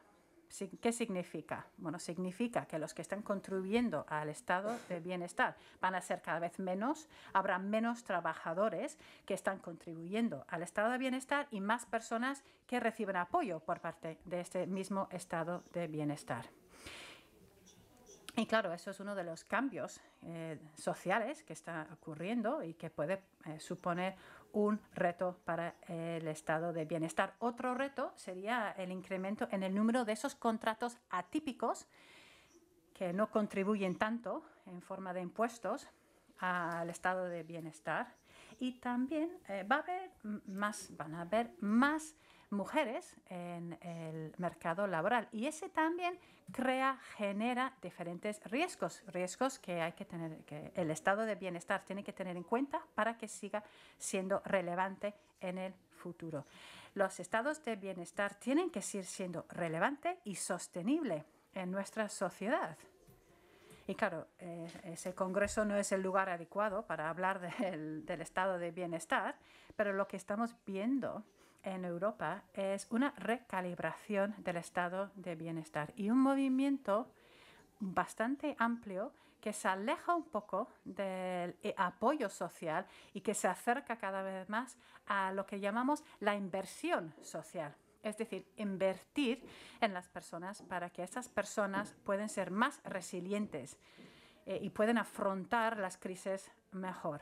¿qué significa? Bueno, significa que los que están contribuyendo al estado de bienestar van a ser cada vez menos, habrá menos trabajadores que están contribuyendo al estado de bienestar y más personas que reciben apoyo por parte de este mismo estado de bienestar. Y claro, eso es uno de los cambios eh, sociales que está ocurriendo y que puede eh, suponer un reto para el estado de bienestar. Otro reto sería el incremento en el número de esos contratos atípicos que no contribuyen tanto en forma de impuestos al estado de bienestar. Y también eh, va a haber más, van a haber más mujeres en el mercado laboral. Y ese también crea, genera diferentes riesgos, riesgos que hay que tener, que el estado de bienestar tiene que tener en cuenta para que siga siendo relevante en el futuro. Los estados de bienestar tienen que seguir siendo relevante y sostenible en nuestra sociedad. Y claro, eh, ese Congreso no es el lugar adecuado para hablar del estado de bienestar, pero lo que estamos viendo en Europa es una recalibración del estado de bienestar y un movimiento bastante amplio que se aleja un poco del e-, apoyo social y que se acerca cada vez más a lo que llamamos la inversión social. Es decir, invertir en las personas para que esas personas puedan ser más resilientes eh, y pueden afrontar las crisis mejor.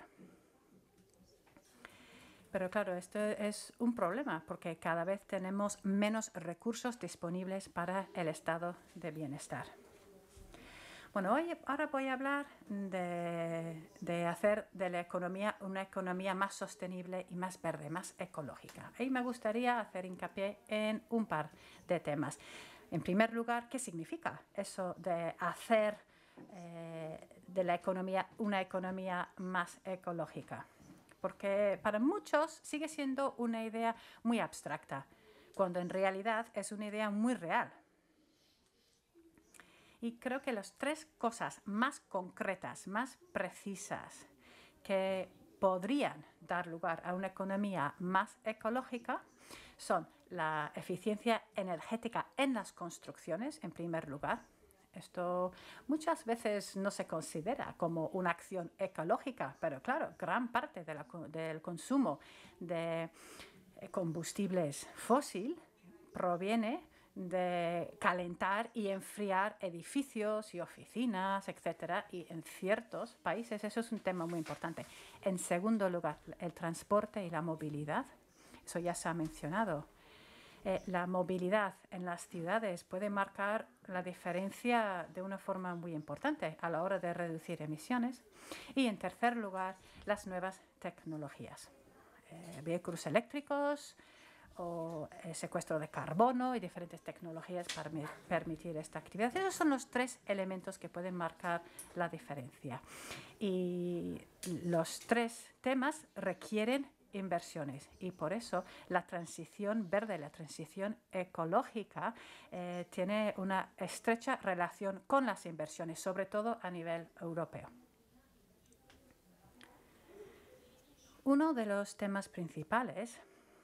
Pero claro, esto es un problema porque cada vez tenemos menos recursos disponibles para el estado de bienestar. Bueno, hoy, ahora voy a hablar de, hacer de la economía una economía más sostenible y más verde, más ecológica. Y me gustaría hacer hincapié en un par de temas. En primer lugar, ¿qué significa eso de hacer eh, de la economía una economía más ecológica? porque para muchos sigue siendo una idea muy abstracta, cuando en realidad es una idea muy real. Y creo que las tres cosas más concretas, más precisas, que podrían dar lugar a una economía más ecológica son la eficiencia energética en las construcciones, en primer lugar, esto muchas veces no se considera como una acción ecológica, pero claro, gran parte del consumo de combustibles fósil proviene de calentar y enfriar edificios y oficinas, etc. y en ciertos países eso es un tema muy importante. En segundo lugar, el transporte y la movilidad. Eso ya se ha mencionado. Eh, la movilidad en las ciudades puede marcar la diferencia de una forma muy importante a la hora de reducir emisiones. Y en tercer lugar, las nuevas tecnologías. Eh, vehículos eléctricos o eh, secuestro de carbono y diferentes tecnologías para permitir esta actividad. Esos son los tres elementos que pueden marcar la diferencia. Y los tres temas requieren inversiones. Y por eso la transición verde, la transición ecológica, eh, tiene una estrecha relación con las inversiones, sobre todo a nivel europeo. Uno de los temas principales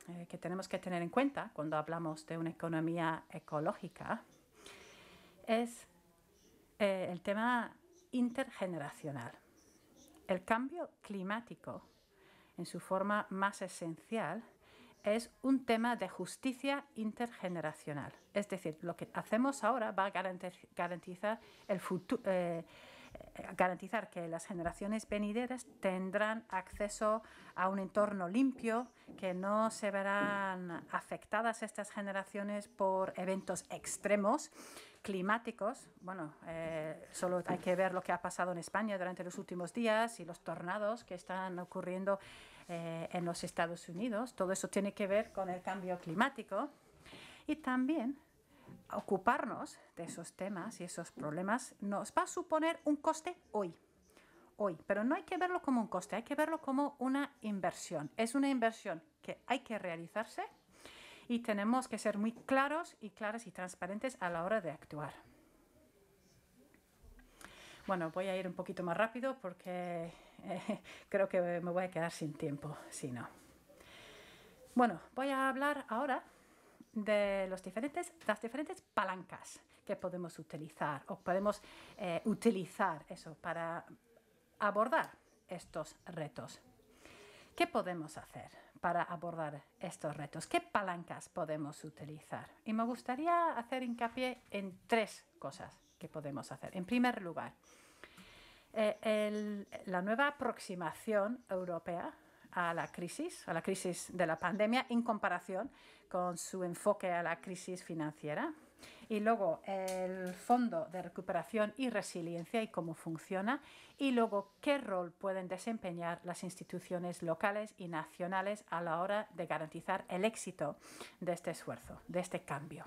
eh, que tenemos que tener en cuenta cuando hablamos de una economía ecológica es eh, el tema intergeneracional. El cambio climático en su forma más esencial, es un tema de justicia intergeneracional. Es decir, lo que hacemos ahora va a garantizar el futuro. Eh, eh, garantizar que las generaciones venideras tendrán acceso a un entorno limpio, que no se verán afectadas estas generaciones por eventos extremos climáticos. Bueno, eh, solo hay que ver lo que ha pasado en España durante los últimos días y los tornados que están ocurriendo eh, en los Estados Unidos. Todo eso tiene que ver con el cambio climático. Y también ocuparnos de esos temas y esos problemas nos va a suponer un coste hoy. Hoy, pero no hay que verlo como un coste, hay que verlo como una inversión. Es una inversión que hay que realizarse y tenemos que ser muy claros y claras y transparentes a la hora de actuar. Bueno, voy a ir un poquito más rápido porque eh, [laughs] creo que me voy a quedar sin tiempo, si no. Bueno, voy a hablar ahora de las diferentes palancas que podemos utilizar o podemos eh, utilizar eso para abordar estos retos. ¿Qué podemos hacer para abordar estos retos? ¿Qué palancas podemos utilizar? Y me gustaría hacer hincapié en tres cosas que podemos hacer. En primer lugar, eh, la nueva aproximación europea a la crisis, a la crisis de la pandemia, en comparación con su enfoque a la crisis financiera. Y luego el Fondo de Recuperación y Resiliencia y cómo funciona. Y luego qué rol pueden desempeñar las instituciones locales y nacionales a la hora de garantizar el éxito de este esfuerzo, de este cambio.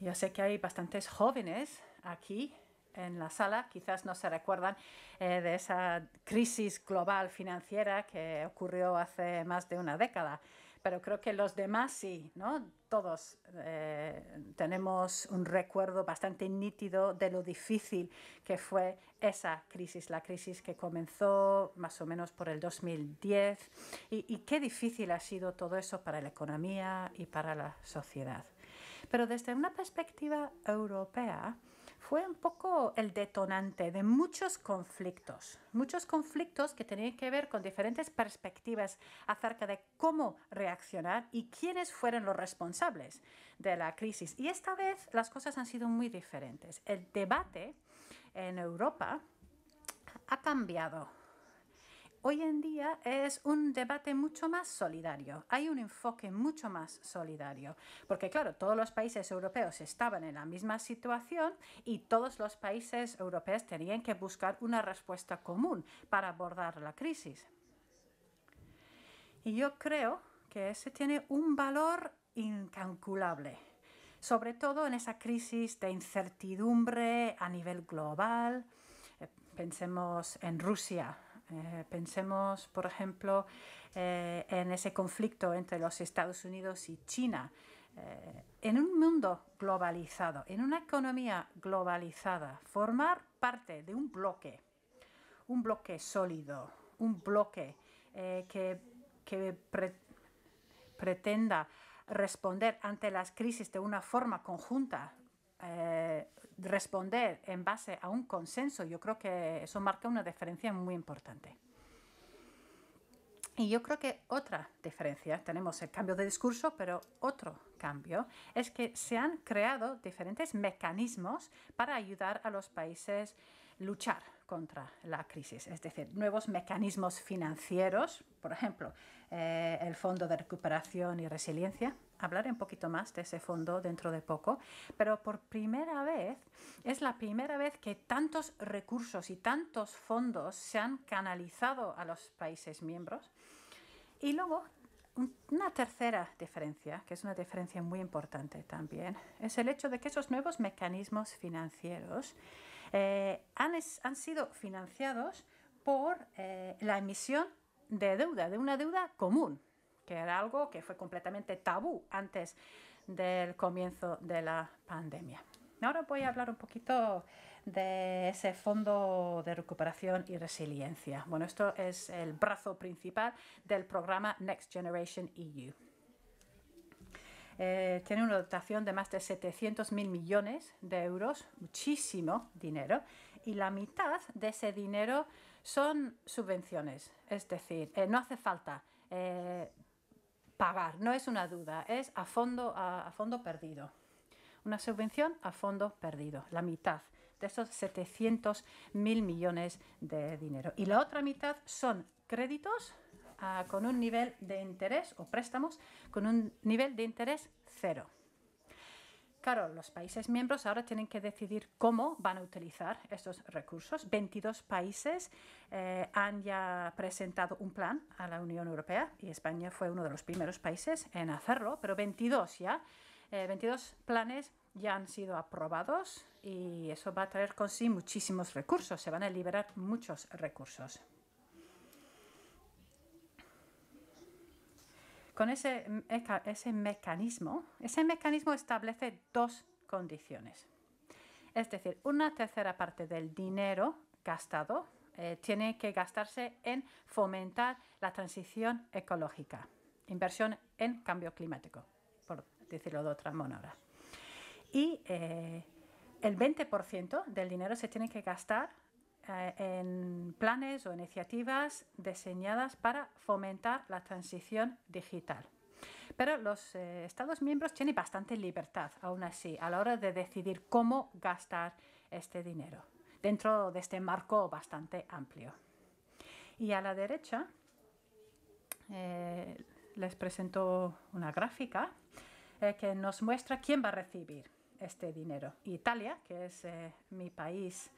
Yo sé que hay bastantes jóvenes aquí en la sala quizás no se recuerdan eh, de esa crisis global financiera que ocurrió hace más de una década, pero creo que los demás sí, ¿no? Todos eh, tenemos un recuerdo bastante nítido de lo difícil que fue esa crisis, la crisis que comenzó más o menos por el 2010 y qué difícil ha sido todo eso para la economía y para la sociedad. Pero desde una perspectiva europea, fue un poco el detonante de muchos conflictos, muchos conflictos que tenían que ver con diferentes perspectivas acerca de cómo reaccionar y quiénes fueron los responsables de la crisis. Y esta vez las cosas han sido muy diferentes. El debate en Europa ha cambiado hoy en día es un debate mucho más solidario, hay un enfoque mucho más solidario, porque claro, todos los países europeos estaban en la misma situación y todos los países europeos tenían que buscar una respuesta común para abordar la crisis. Y yo creo que ese tiene un valor incalculable, sobre todo en esa crisis de incertidumbre a nivel global. Eh, pensemos en Rusia eh, pensemos, por ejemplo, eh, en ese conflicto entre los Estados Unidos y China. Eh, en un mundo globalizado, en una economía globalizada, formar parte de un bloque, un bloque sólido, un bloque que, pretenda responder ante las crisis de una forma conjunta, responder en base a un consenso, yo creo que eso marca una diferencia muy importante. Y yo creo que otra diferencia, tenemos el cambio de discurso, pero otro cambio es que se han creado diferentes mecanismos para ayudar a los países a luchar contra la crisis, es decir, nuevos mecanismos financieros, por ejemplo, eh, el Fondo de Recuperación y Resiliencia, hablaré un poquito más de ese fondo dentro de poco, pero por primera vez es la primera vez que tantos recursos y tantos fondos se han canalizado a los países miembros. Y luego, una tercera diferencia, que es una diferencia muy importante también, es el hecho de que esos nuevos mecanismos financieros eh, han, sido financiados por eh, la emisión de deuda, de una deuda común, era algo que fue completamente tabú antes del comienzo de la pandemia. Ahora voy a hablar un poquito de ese fondo de recuperación y resiliencia. Bueno, esto es el brazo principal del programa Next Generation EU. Eh, tiene una dotación de más de 700.000 millones de euros, muchísimo dinero, y la mitad de ese dinero son subvenciones. Es decir, eh, no hace falta eh, pagar, no es una duda, es a fondo, a, fondo perdido. Una subvención a fondo perdido, la mitad de esos 700 mil millones de dinero. Y la otra mitad son créditos ah, con un nivel de interés o préstamos con un nivel de interés cero. Claro, los países miembros ahora tienen que decidir cómo van a utilizar estos recursos. 22 países eh, han ya presentado un plan a la Unión Europea y España fue uno de los primeros países en hacerlo, pero 22 ya, 22 eh, planes ya han sido aprobados y eso va a traer consigo muchísimos recursos, se van a liberar muchos recursos. Con ese, ese mecanismo, ese mecanismo establece dos condiciones. Es decir, una tercera parte del dinero gastado eh, tiene que gastarse en fomentar la transición ecológica, inversión en cambio climático, por decirlo de otra manera. Y eh, el 20% del dinero se tiene que gastar eh, en planes o iniciativas diseñadas para fomentar la transición digital. Pero los eh, Estados miembros tienen bastante libertad, aún así, a la hora de decidir cómo gastar este dinero, dentro de este marco bastante amplio. Y a la derecha eh, les presento una gráfica que nos muestra quién va a recibir este dinero. Italia, que es mi país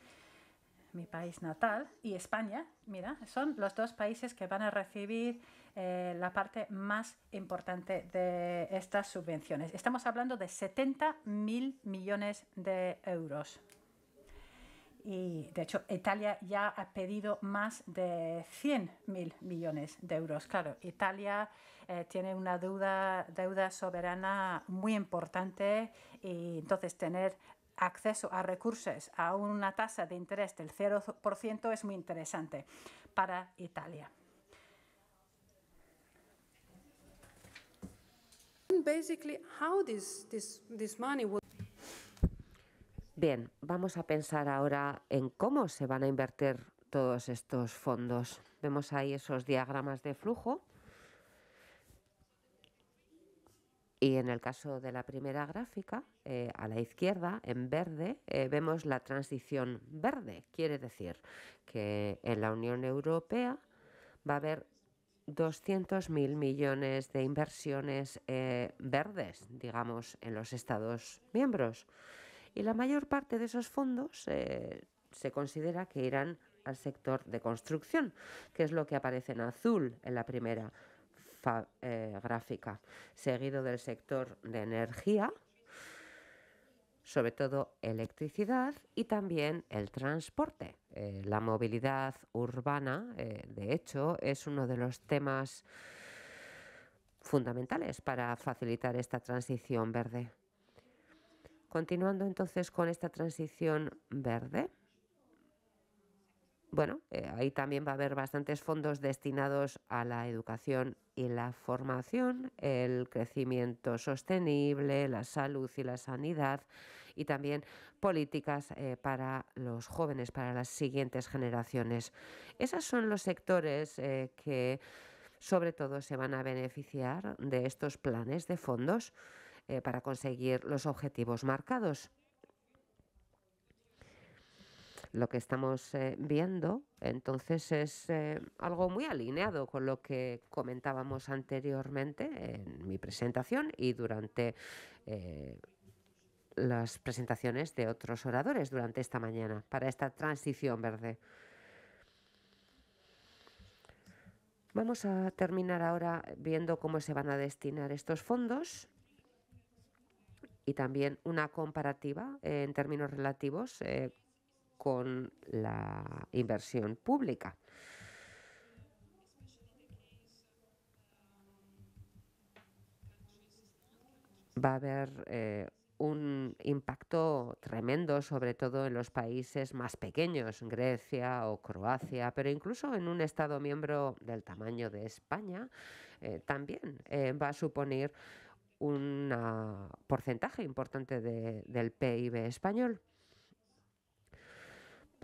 mi país natal, y España, mira, son los dos países que van a recibir eh, la parte más importante de estas subvenciones. Estamos hablando de 70 mil millones de euros. Y de hecho, Italia ya ha pedido más de 100 mil millones de euros. Claro, Italia eh, tiene una deuda, deuda soberana muy importante y entonces tener acceso a recursos a una tasa de interés del 0% es muy interesante para Italia. Bien, vamos a pensar ahora en cómo se van a invertir todos estos fondos. Vemos ahí esos diagramas de flujo Y en el caso de la primera gráfica, eh, a la izquierda, en verde, eh, vemos la transición verde. Quiere decir que en la Unión Europea va a haber 200.000 millones de inversiones eh, verdes, digamos, en los Estados miembros. Y la mayor parte de esos fondos se considera que irán al sector de construcción, que es lo que aparece en azul en la primera eh, gráfica, seguido del sector de energía, sobre todo electricidad y también el transporte. Eh, la movilidad urbana, eh, de hecho, es uno de los temas fundamentales para facilitar esta transición verde. Continuando entonces con esta transición verde, bueno, eh, ahí también va a haber bastantes fondos destinados a la educación y la formación, el crecimiento sostenible, la salud y la sanidad y también políticas eh, para los jóvenes, para las siguientes generaciones. Esos son los sectores eh, que sobre todo se van a beneficiar de estos planes de fondos para conseguir los objetivos marcados lo que estamos eh, viendo. Entonces es eh, algo muy alineado con lo que comentábamos anteriormente en mi presentación y durante eh, las presentaciones de otros oradores durante esta mañana para esta transición verde. Vamos a terminar ahora viendo cómo se van a destinar estos fondos y también una comparativa en términos relativos con la inversión pública. Va a haber eh, un impacto tremendo, sobre todo en los países más pequeños, Grecia o Croacia, pero incluso en un Estado miembro del tamaño de España, eh, también eh, va a suponer un porcentaje importante del PIB español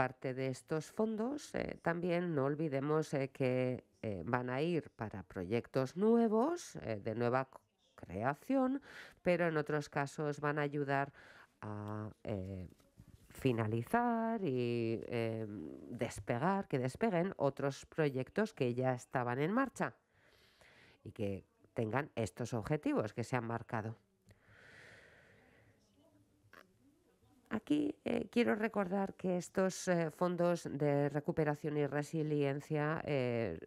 parte de estos fondos eh, también no olvidemos eh, que eh, van a ir para proyectos nuevos, de nueva creación, pero en otros casos van a ayudar a finalizar y em, despegar, que despeguen otros proyectos que ya estaban en marcha y que tengan estos objetivos que se han marcado. Eh, quiero recordar que estos eh, fondos de recuperación y resiliencia eh,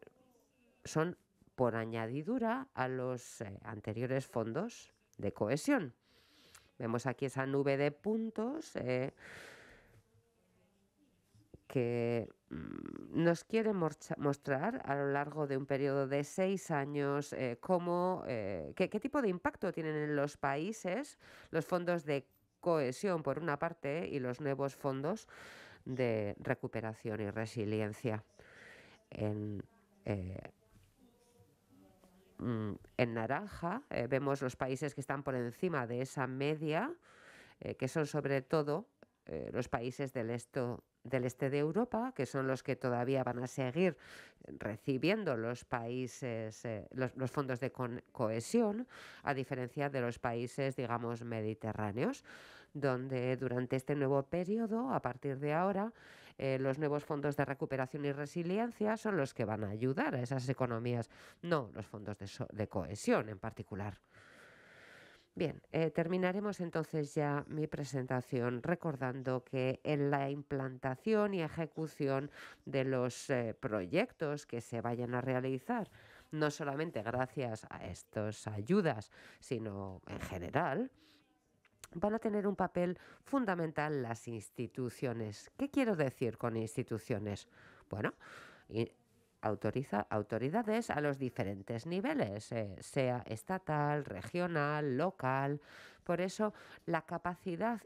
son por añadidura a los anteriores fondos de cohesión. Vemos aquí esa nube de puntos que mm, nos quiere mostrar a lo largo de un periodo de seis años qué, qué, tipo de impacto tienen en los países los fondos de cohesión cohesión por una parte y los nuevos fondos de recuperación y resiliencia. En, eh, mm, naranja eh, vemos los países que están por encima de esa media, eh, que son sobre todo los países del, este del este de Europa, que son los que todavía van a seguir recibiendo los países, eh, los, fondos de cohesión, a diferencia de los países, digamos, mediterráneos, donde durante este nuevo periodo, a partir de ahora, eh, los nuevos fondos de recuperación y resiliencia son los que van a ayudar a esas economías, no los fondos de cohesión en particular. Bien, eh, terminaremos entonces ya mi presentación recordando que en la implantación y ejecución de los eh, proyectos que se vayan a realizar, no solamente gracias a estas ayudas, sino en general, van a tener un papel fundamental las instituciones. ¿Qué quiero decir con instituciones? Bueno, autoriza autoridades a los diferentes niveles, eh, sea estatal, regional, local. Por eso, la capacidad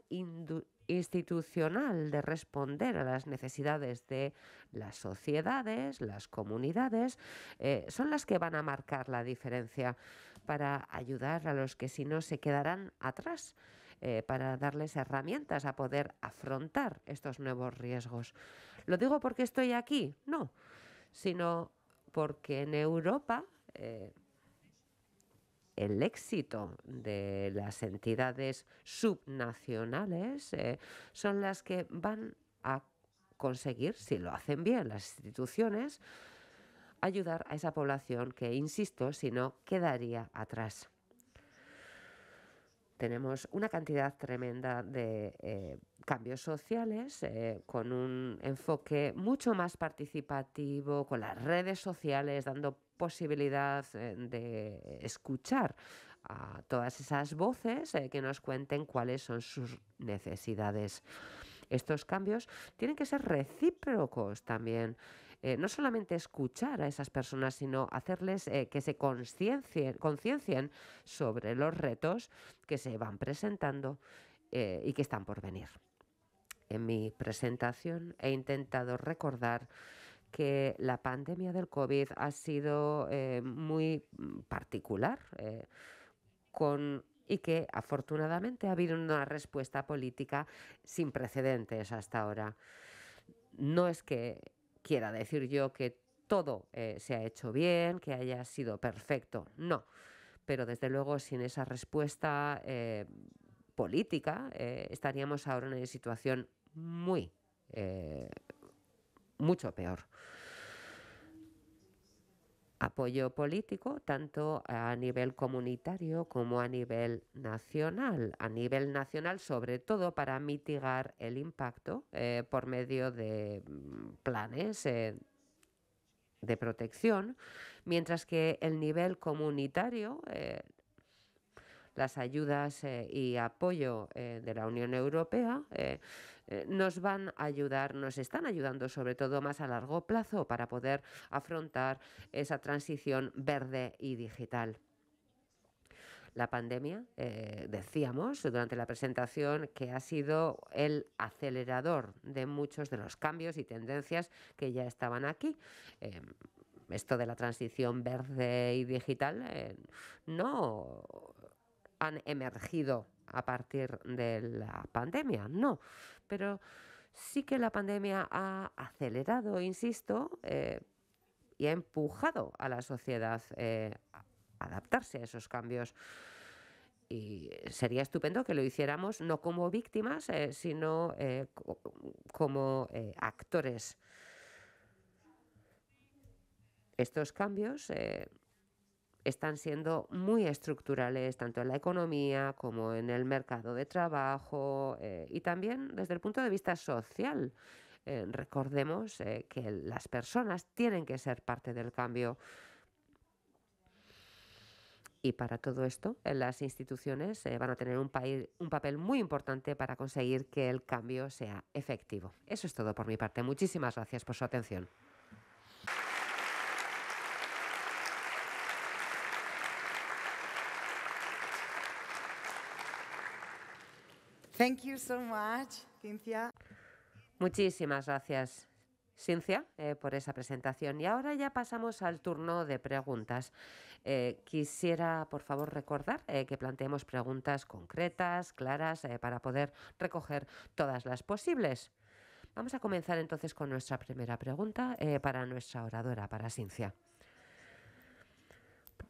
institucional de responder a las necesidades de las sociedades, las comunidades, eh, son las que van a marcar la diferencia para ayudar a los que si no se quedarán atrás. Eh, para darles herramientas a poder afrontar estos nuevos riesgos. ¿Lo digo porque estoy aquí? No sino porque en Europa eh, el éxito de las entidades subnacionales eh, son las que van a conseguir, si lo hacen bien las instituciones, ayudar a esa población que, insisto, si no, quedaría atrás tenemos una cantidad tremenda de eh, cambios sociales eh, con un enfoque mucho más participativo, con las redes sociales dando posibilidad eh, de escuchar a todas esas voces que nos cuenten cuáles son sus necesidades. Estos cambios tienen que ser recíprocos también eh, no solamente escuchar a esas personas, sino hacerles eh, que se conciencien sobre los retos que se van presentando eh, y que están por venir. En mi presentación he intentado recordar que la pandemia del COVID ha sido muy particular con y que afortunadamente ha habido una respuesta política sin precedentes hasta ahora. No es que quiera decir yo que todo eh, se ha hecho bien, que haya sido perfecto. No. Pero desde luego sin esa respuesta eh, política eh, estaríamos ahora en una situación muy, mucho peor apoyo político tanto a nivel comunitario como a nivel nacional, a nivel nacional sobre todo para mitigar el impacto eh, por medio de mm, planes. Eh, de protección, mientras que el nivel comunitario eh, las ayudas y apoyo de la Unión Europea eh, nos van a ayudar, nos están ayudando sobre todo más a largo plazo para poder afrontar esa transición verde y digital la pandemia, eh, decíamos durante la presentación que ha sido el acelerador de muchos de los cambios y tendencias que ya estaban aquí. Eh, esto de la transición verde y digital no han emergido a partir de la pandemia, no pero sí que la pandemia ha acelerado, insisto, eh, y ha empujado a la sociedad eh, a adaptarse a esos cambios. Y sería estupendo que lo hiciéramos no como víctimas, eh, sino como actores. Estos cambios están siendo muy estructurales tanto en la economía como en el mercado de trabajo eh, y también desde el punto de vista social. Eh, recordemos eh, que las personas tienen que ser parte del cambio. Y para todo esto, las instituciones van a tener un, un papel muy importante para conseguir que el cambio sea efectivo. Eso es todo por mi parte. Muchísimas gracias por su atención. Thank you so much, Muchísimas gracias, Cynthia, eh, por esa presentación. Y ahora ya pasamos al turno de preguntas. Eh, quisiera, por favor, recordar eh, que planteemos preguntas concretas, claras, para poder recoger todas las posibles. Vamos a comenzar entonces con nuestra primera pregunta para nuestra oradora, para Cynthia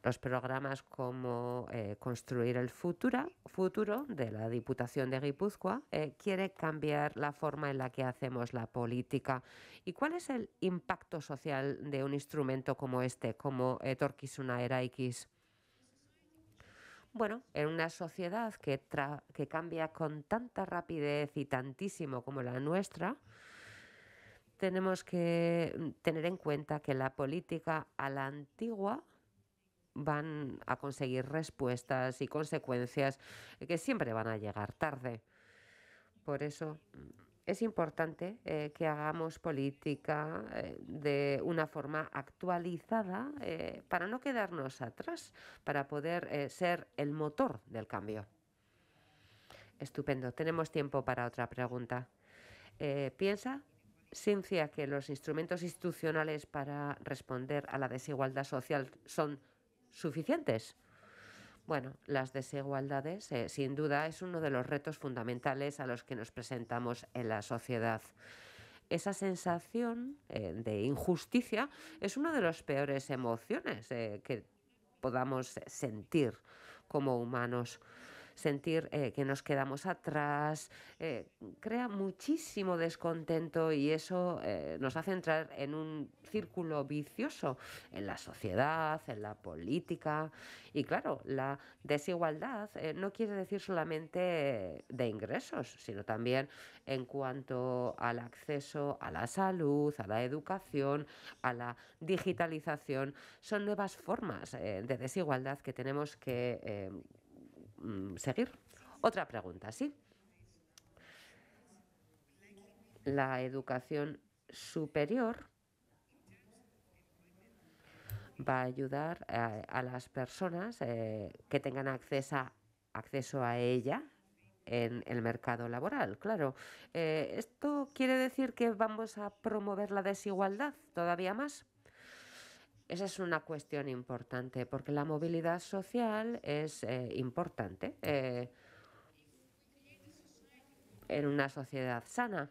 los programas como eh, Construir el futuro, futuro de la Diputación de Guipúzcoa eh, quiere cambiar la forma en la que hacemos la política. ¿Y cuál es el impacto social de un instrumento como este, como Torquisuna Eraikis? Bueno, en una sociedad que cambia con tanta rapidez y tantísimo como la nuestra, tenemos que tener en cuenta que la política a la antigua van a conseguir respuestas y consecuencias que siempre van a llegar tarde. Por eso es importante eh, que hagamos política eh, de una forma actualizada eh, para no quedarnos atrás, para poder ser el motor del cambio. Estupendo, tenemos tiempo para otra pregunta. ¿Piensa, Ciencia, que los instrumentos institucionales para responder a la desigualdad social son suficientes. Bueno, las desigualdades, eh, sin duda, es uno de los retos fundamentales a los que nos presentamos en la sociedad. Esa sensación eh, de injusticia es una de las peores emociones eh, que podamos sentir como humanos sentir eh, que nos quedamos atrás, eh, crea muchísimo descontento y eso eh, nos hace entrar en un círculo vicioso en la sociedad, en la política. Y claro, la desigualdad no quiere decir solamente de ingresos, sino también en cuanto al acceso a la salud, a la educación, a la digitalización. Son nuevas formas de desigualdad que tenemos que Mm, seguir. Otra pregunta, ¿sí? La educación superior va a ayudar a, las personas eh, que tengan acceso, acceso a ella en el mercado laboral, claro. Eh, ¿Esto quiere decir que vamos a promover la desigualdad todavía más? Esa es una cuestión importante porque la movilidad social es eh, importante eh, en una sociedad sana.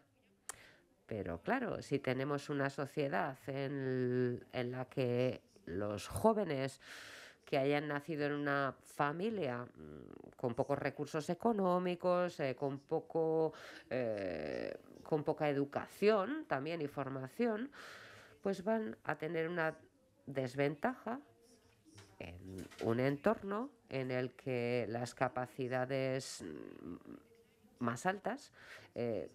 Pero claro, si tenemos una sociedad en, la que los jóvenes que hayan nacido en una familia mm, con pocos recursos económicos, eh, con, poco, con poca educación también y formación, pues van a tener una desventaja en un entorno en el que las capacidades mm, más altas eh,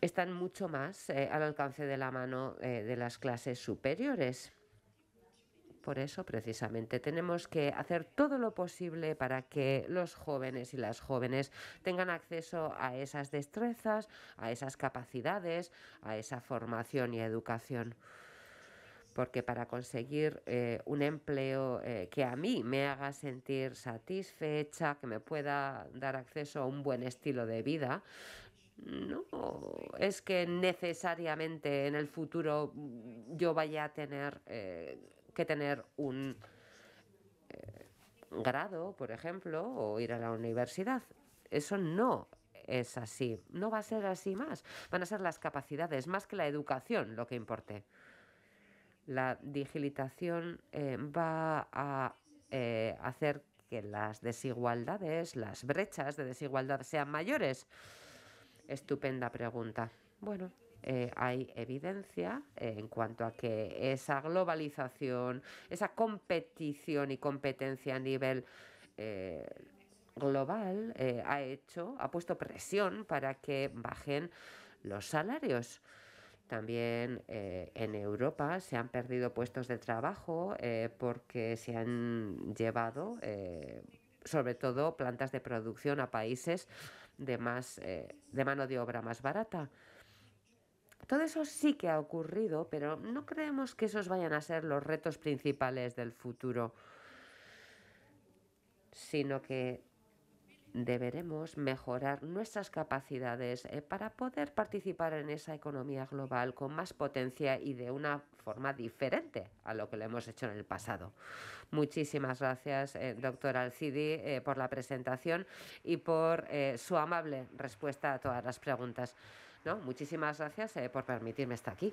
están mucho más eh, al alcance de la mano eh, de las clases superiores por eso precisamente tenemos que hacer todo lo posible para que los jóvenes y las jóvenes tengan acceso a esas destrezas, a esas capacidades, a esa formación y educación porque para conseguir eh, un empleo eh, que a mí me haga sentir satisfecha, que me pueda dar acceso a un buen estilo de vida, no es que necesariamente en el futuro yo vaya a tener eh, que tener un eh, grado, por ejemplo, o ir a la universidad. Eso no es así. No va a ser así más. Van a ser las capacidades, más que la educación, lo que importe. La digitalización eh, va a eh, hacer que las desigualdades, las brechas de desigualdad sean mayores. Estupenda pregunta. Bueno. Eh, hay evidencia eh, en cuanto a que esa globalización, esa competición y competencia a nivel eh, global ha hecho, ha puesto presión para que bajen los salarios. También en Europa se han perdido puestos de trabajo porque se han llevado sobre todo plantas de producción a países de, más, de mano de obra más barata. Todo eso sí que ha ocurrido, pero no creemos que esos vayan a ser los retos principales del futuro, sino que deberemos mejorar nuestras capacidades eh, para poder participar en esa economía global con más potencia y de una forma diferente a lo que lo hemos hecho en el pasado. Muchísimas gracias, eh, doctor Alcidi, eh, por la presentación y por su amable respuesta a todas las preguntas. ¿no? Muchísimas gracias eh, por permitirme estar aquí.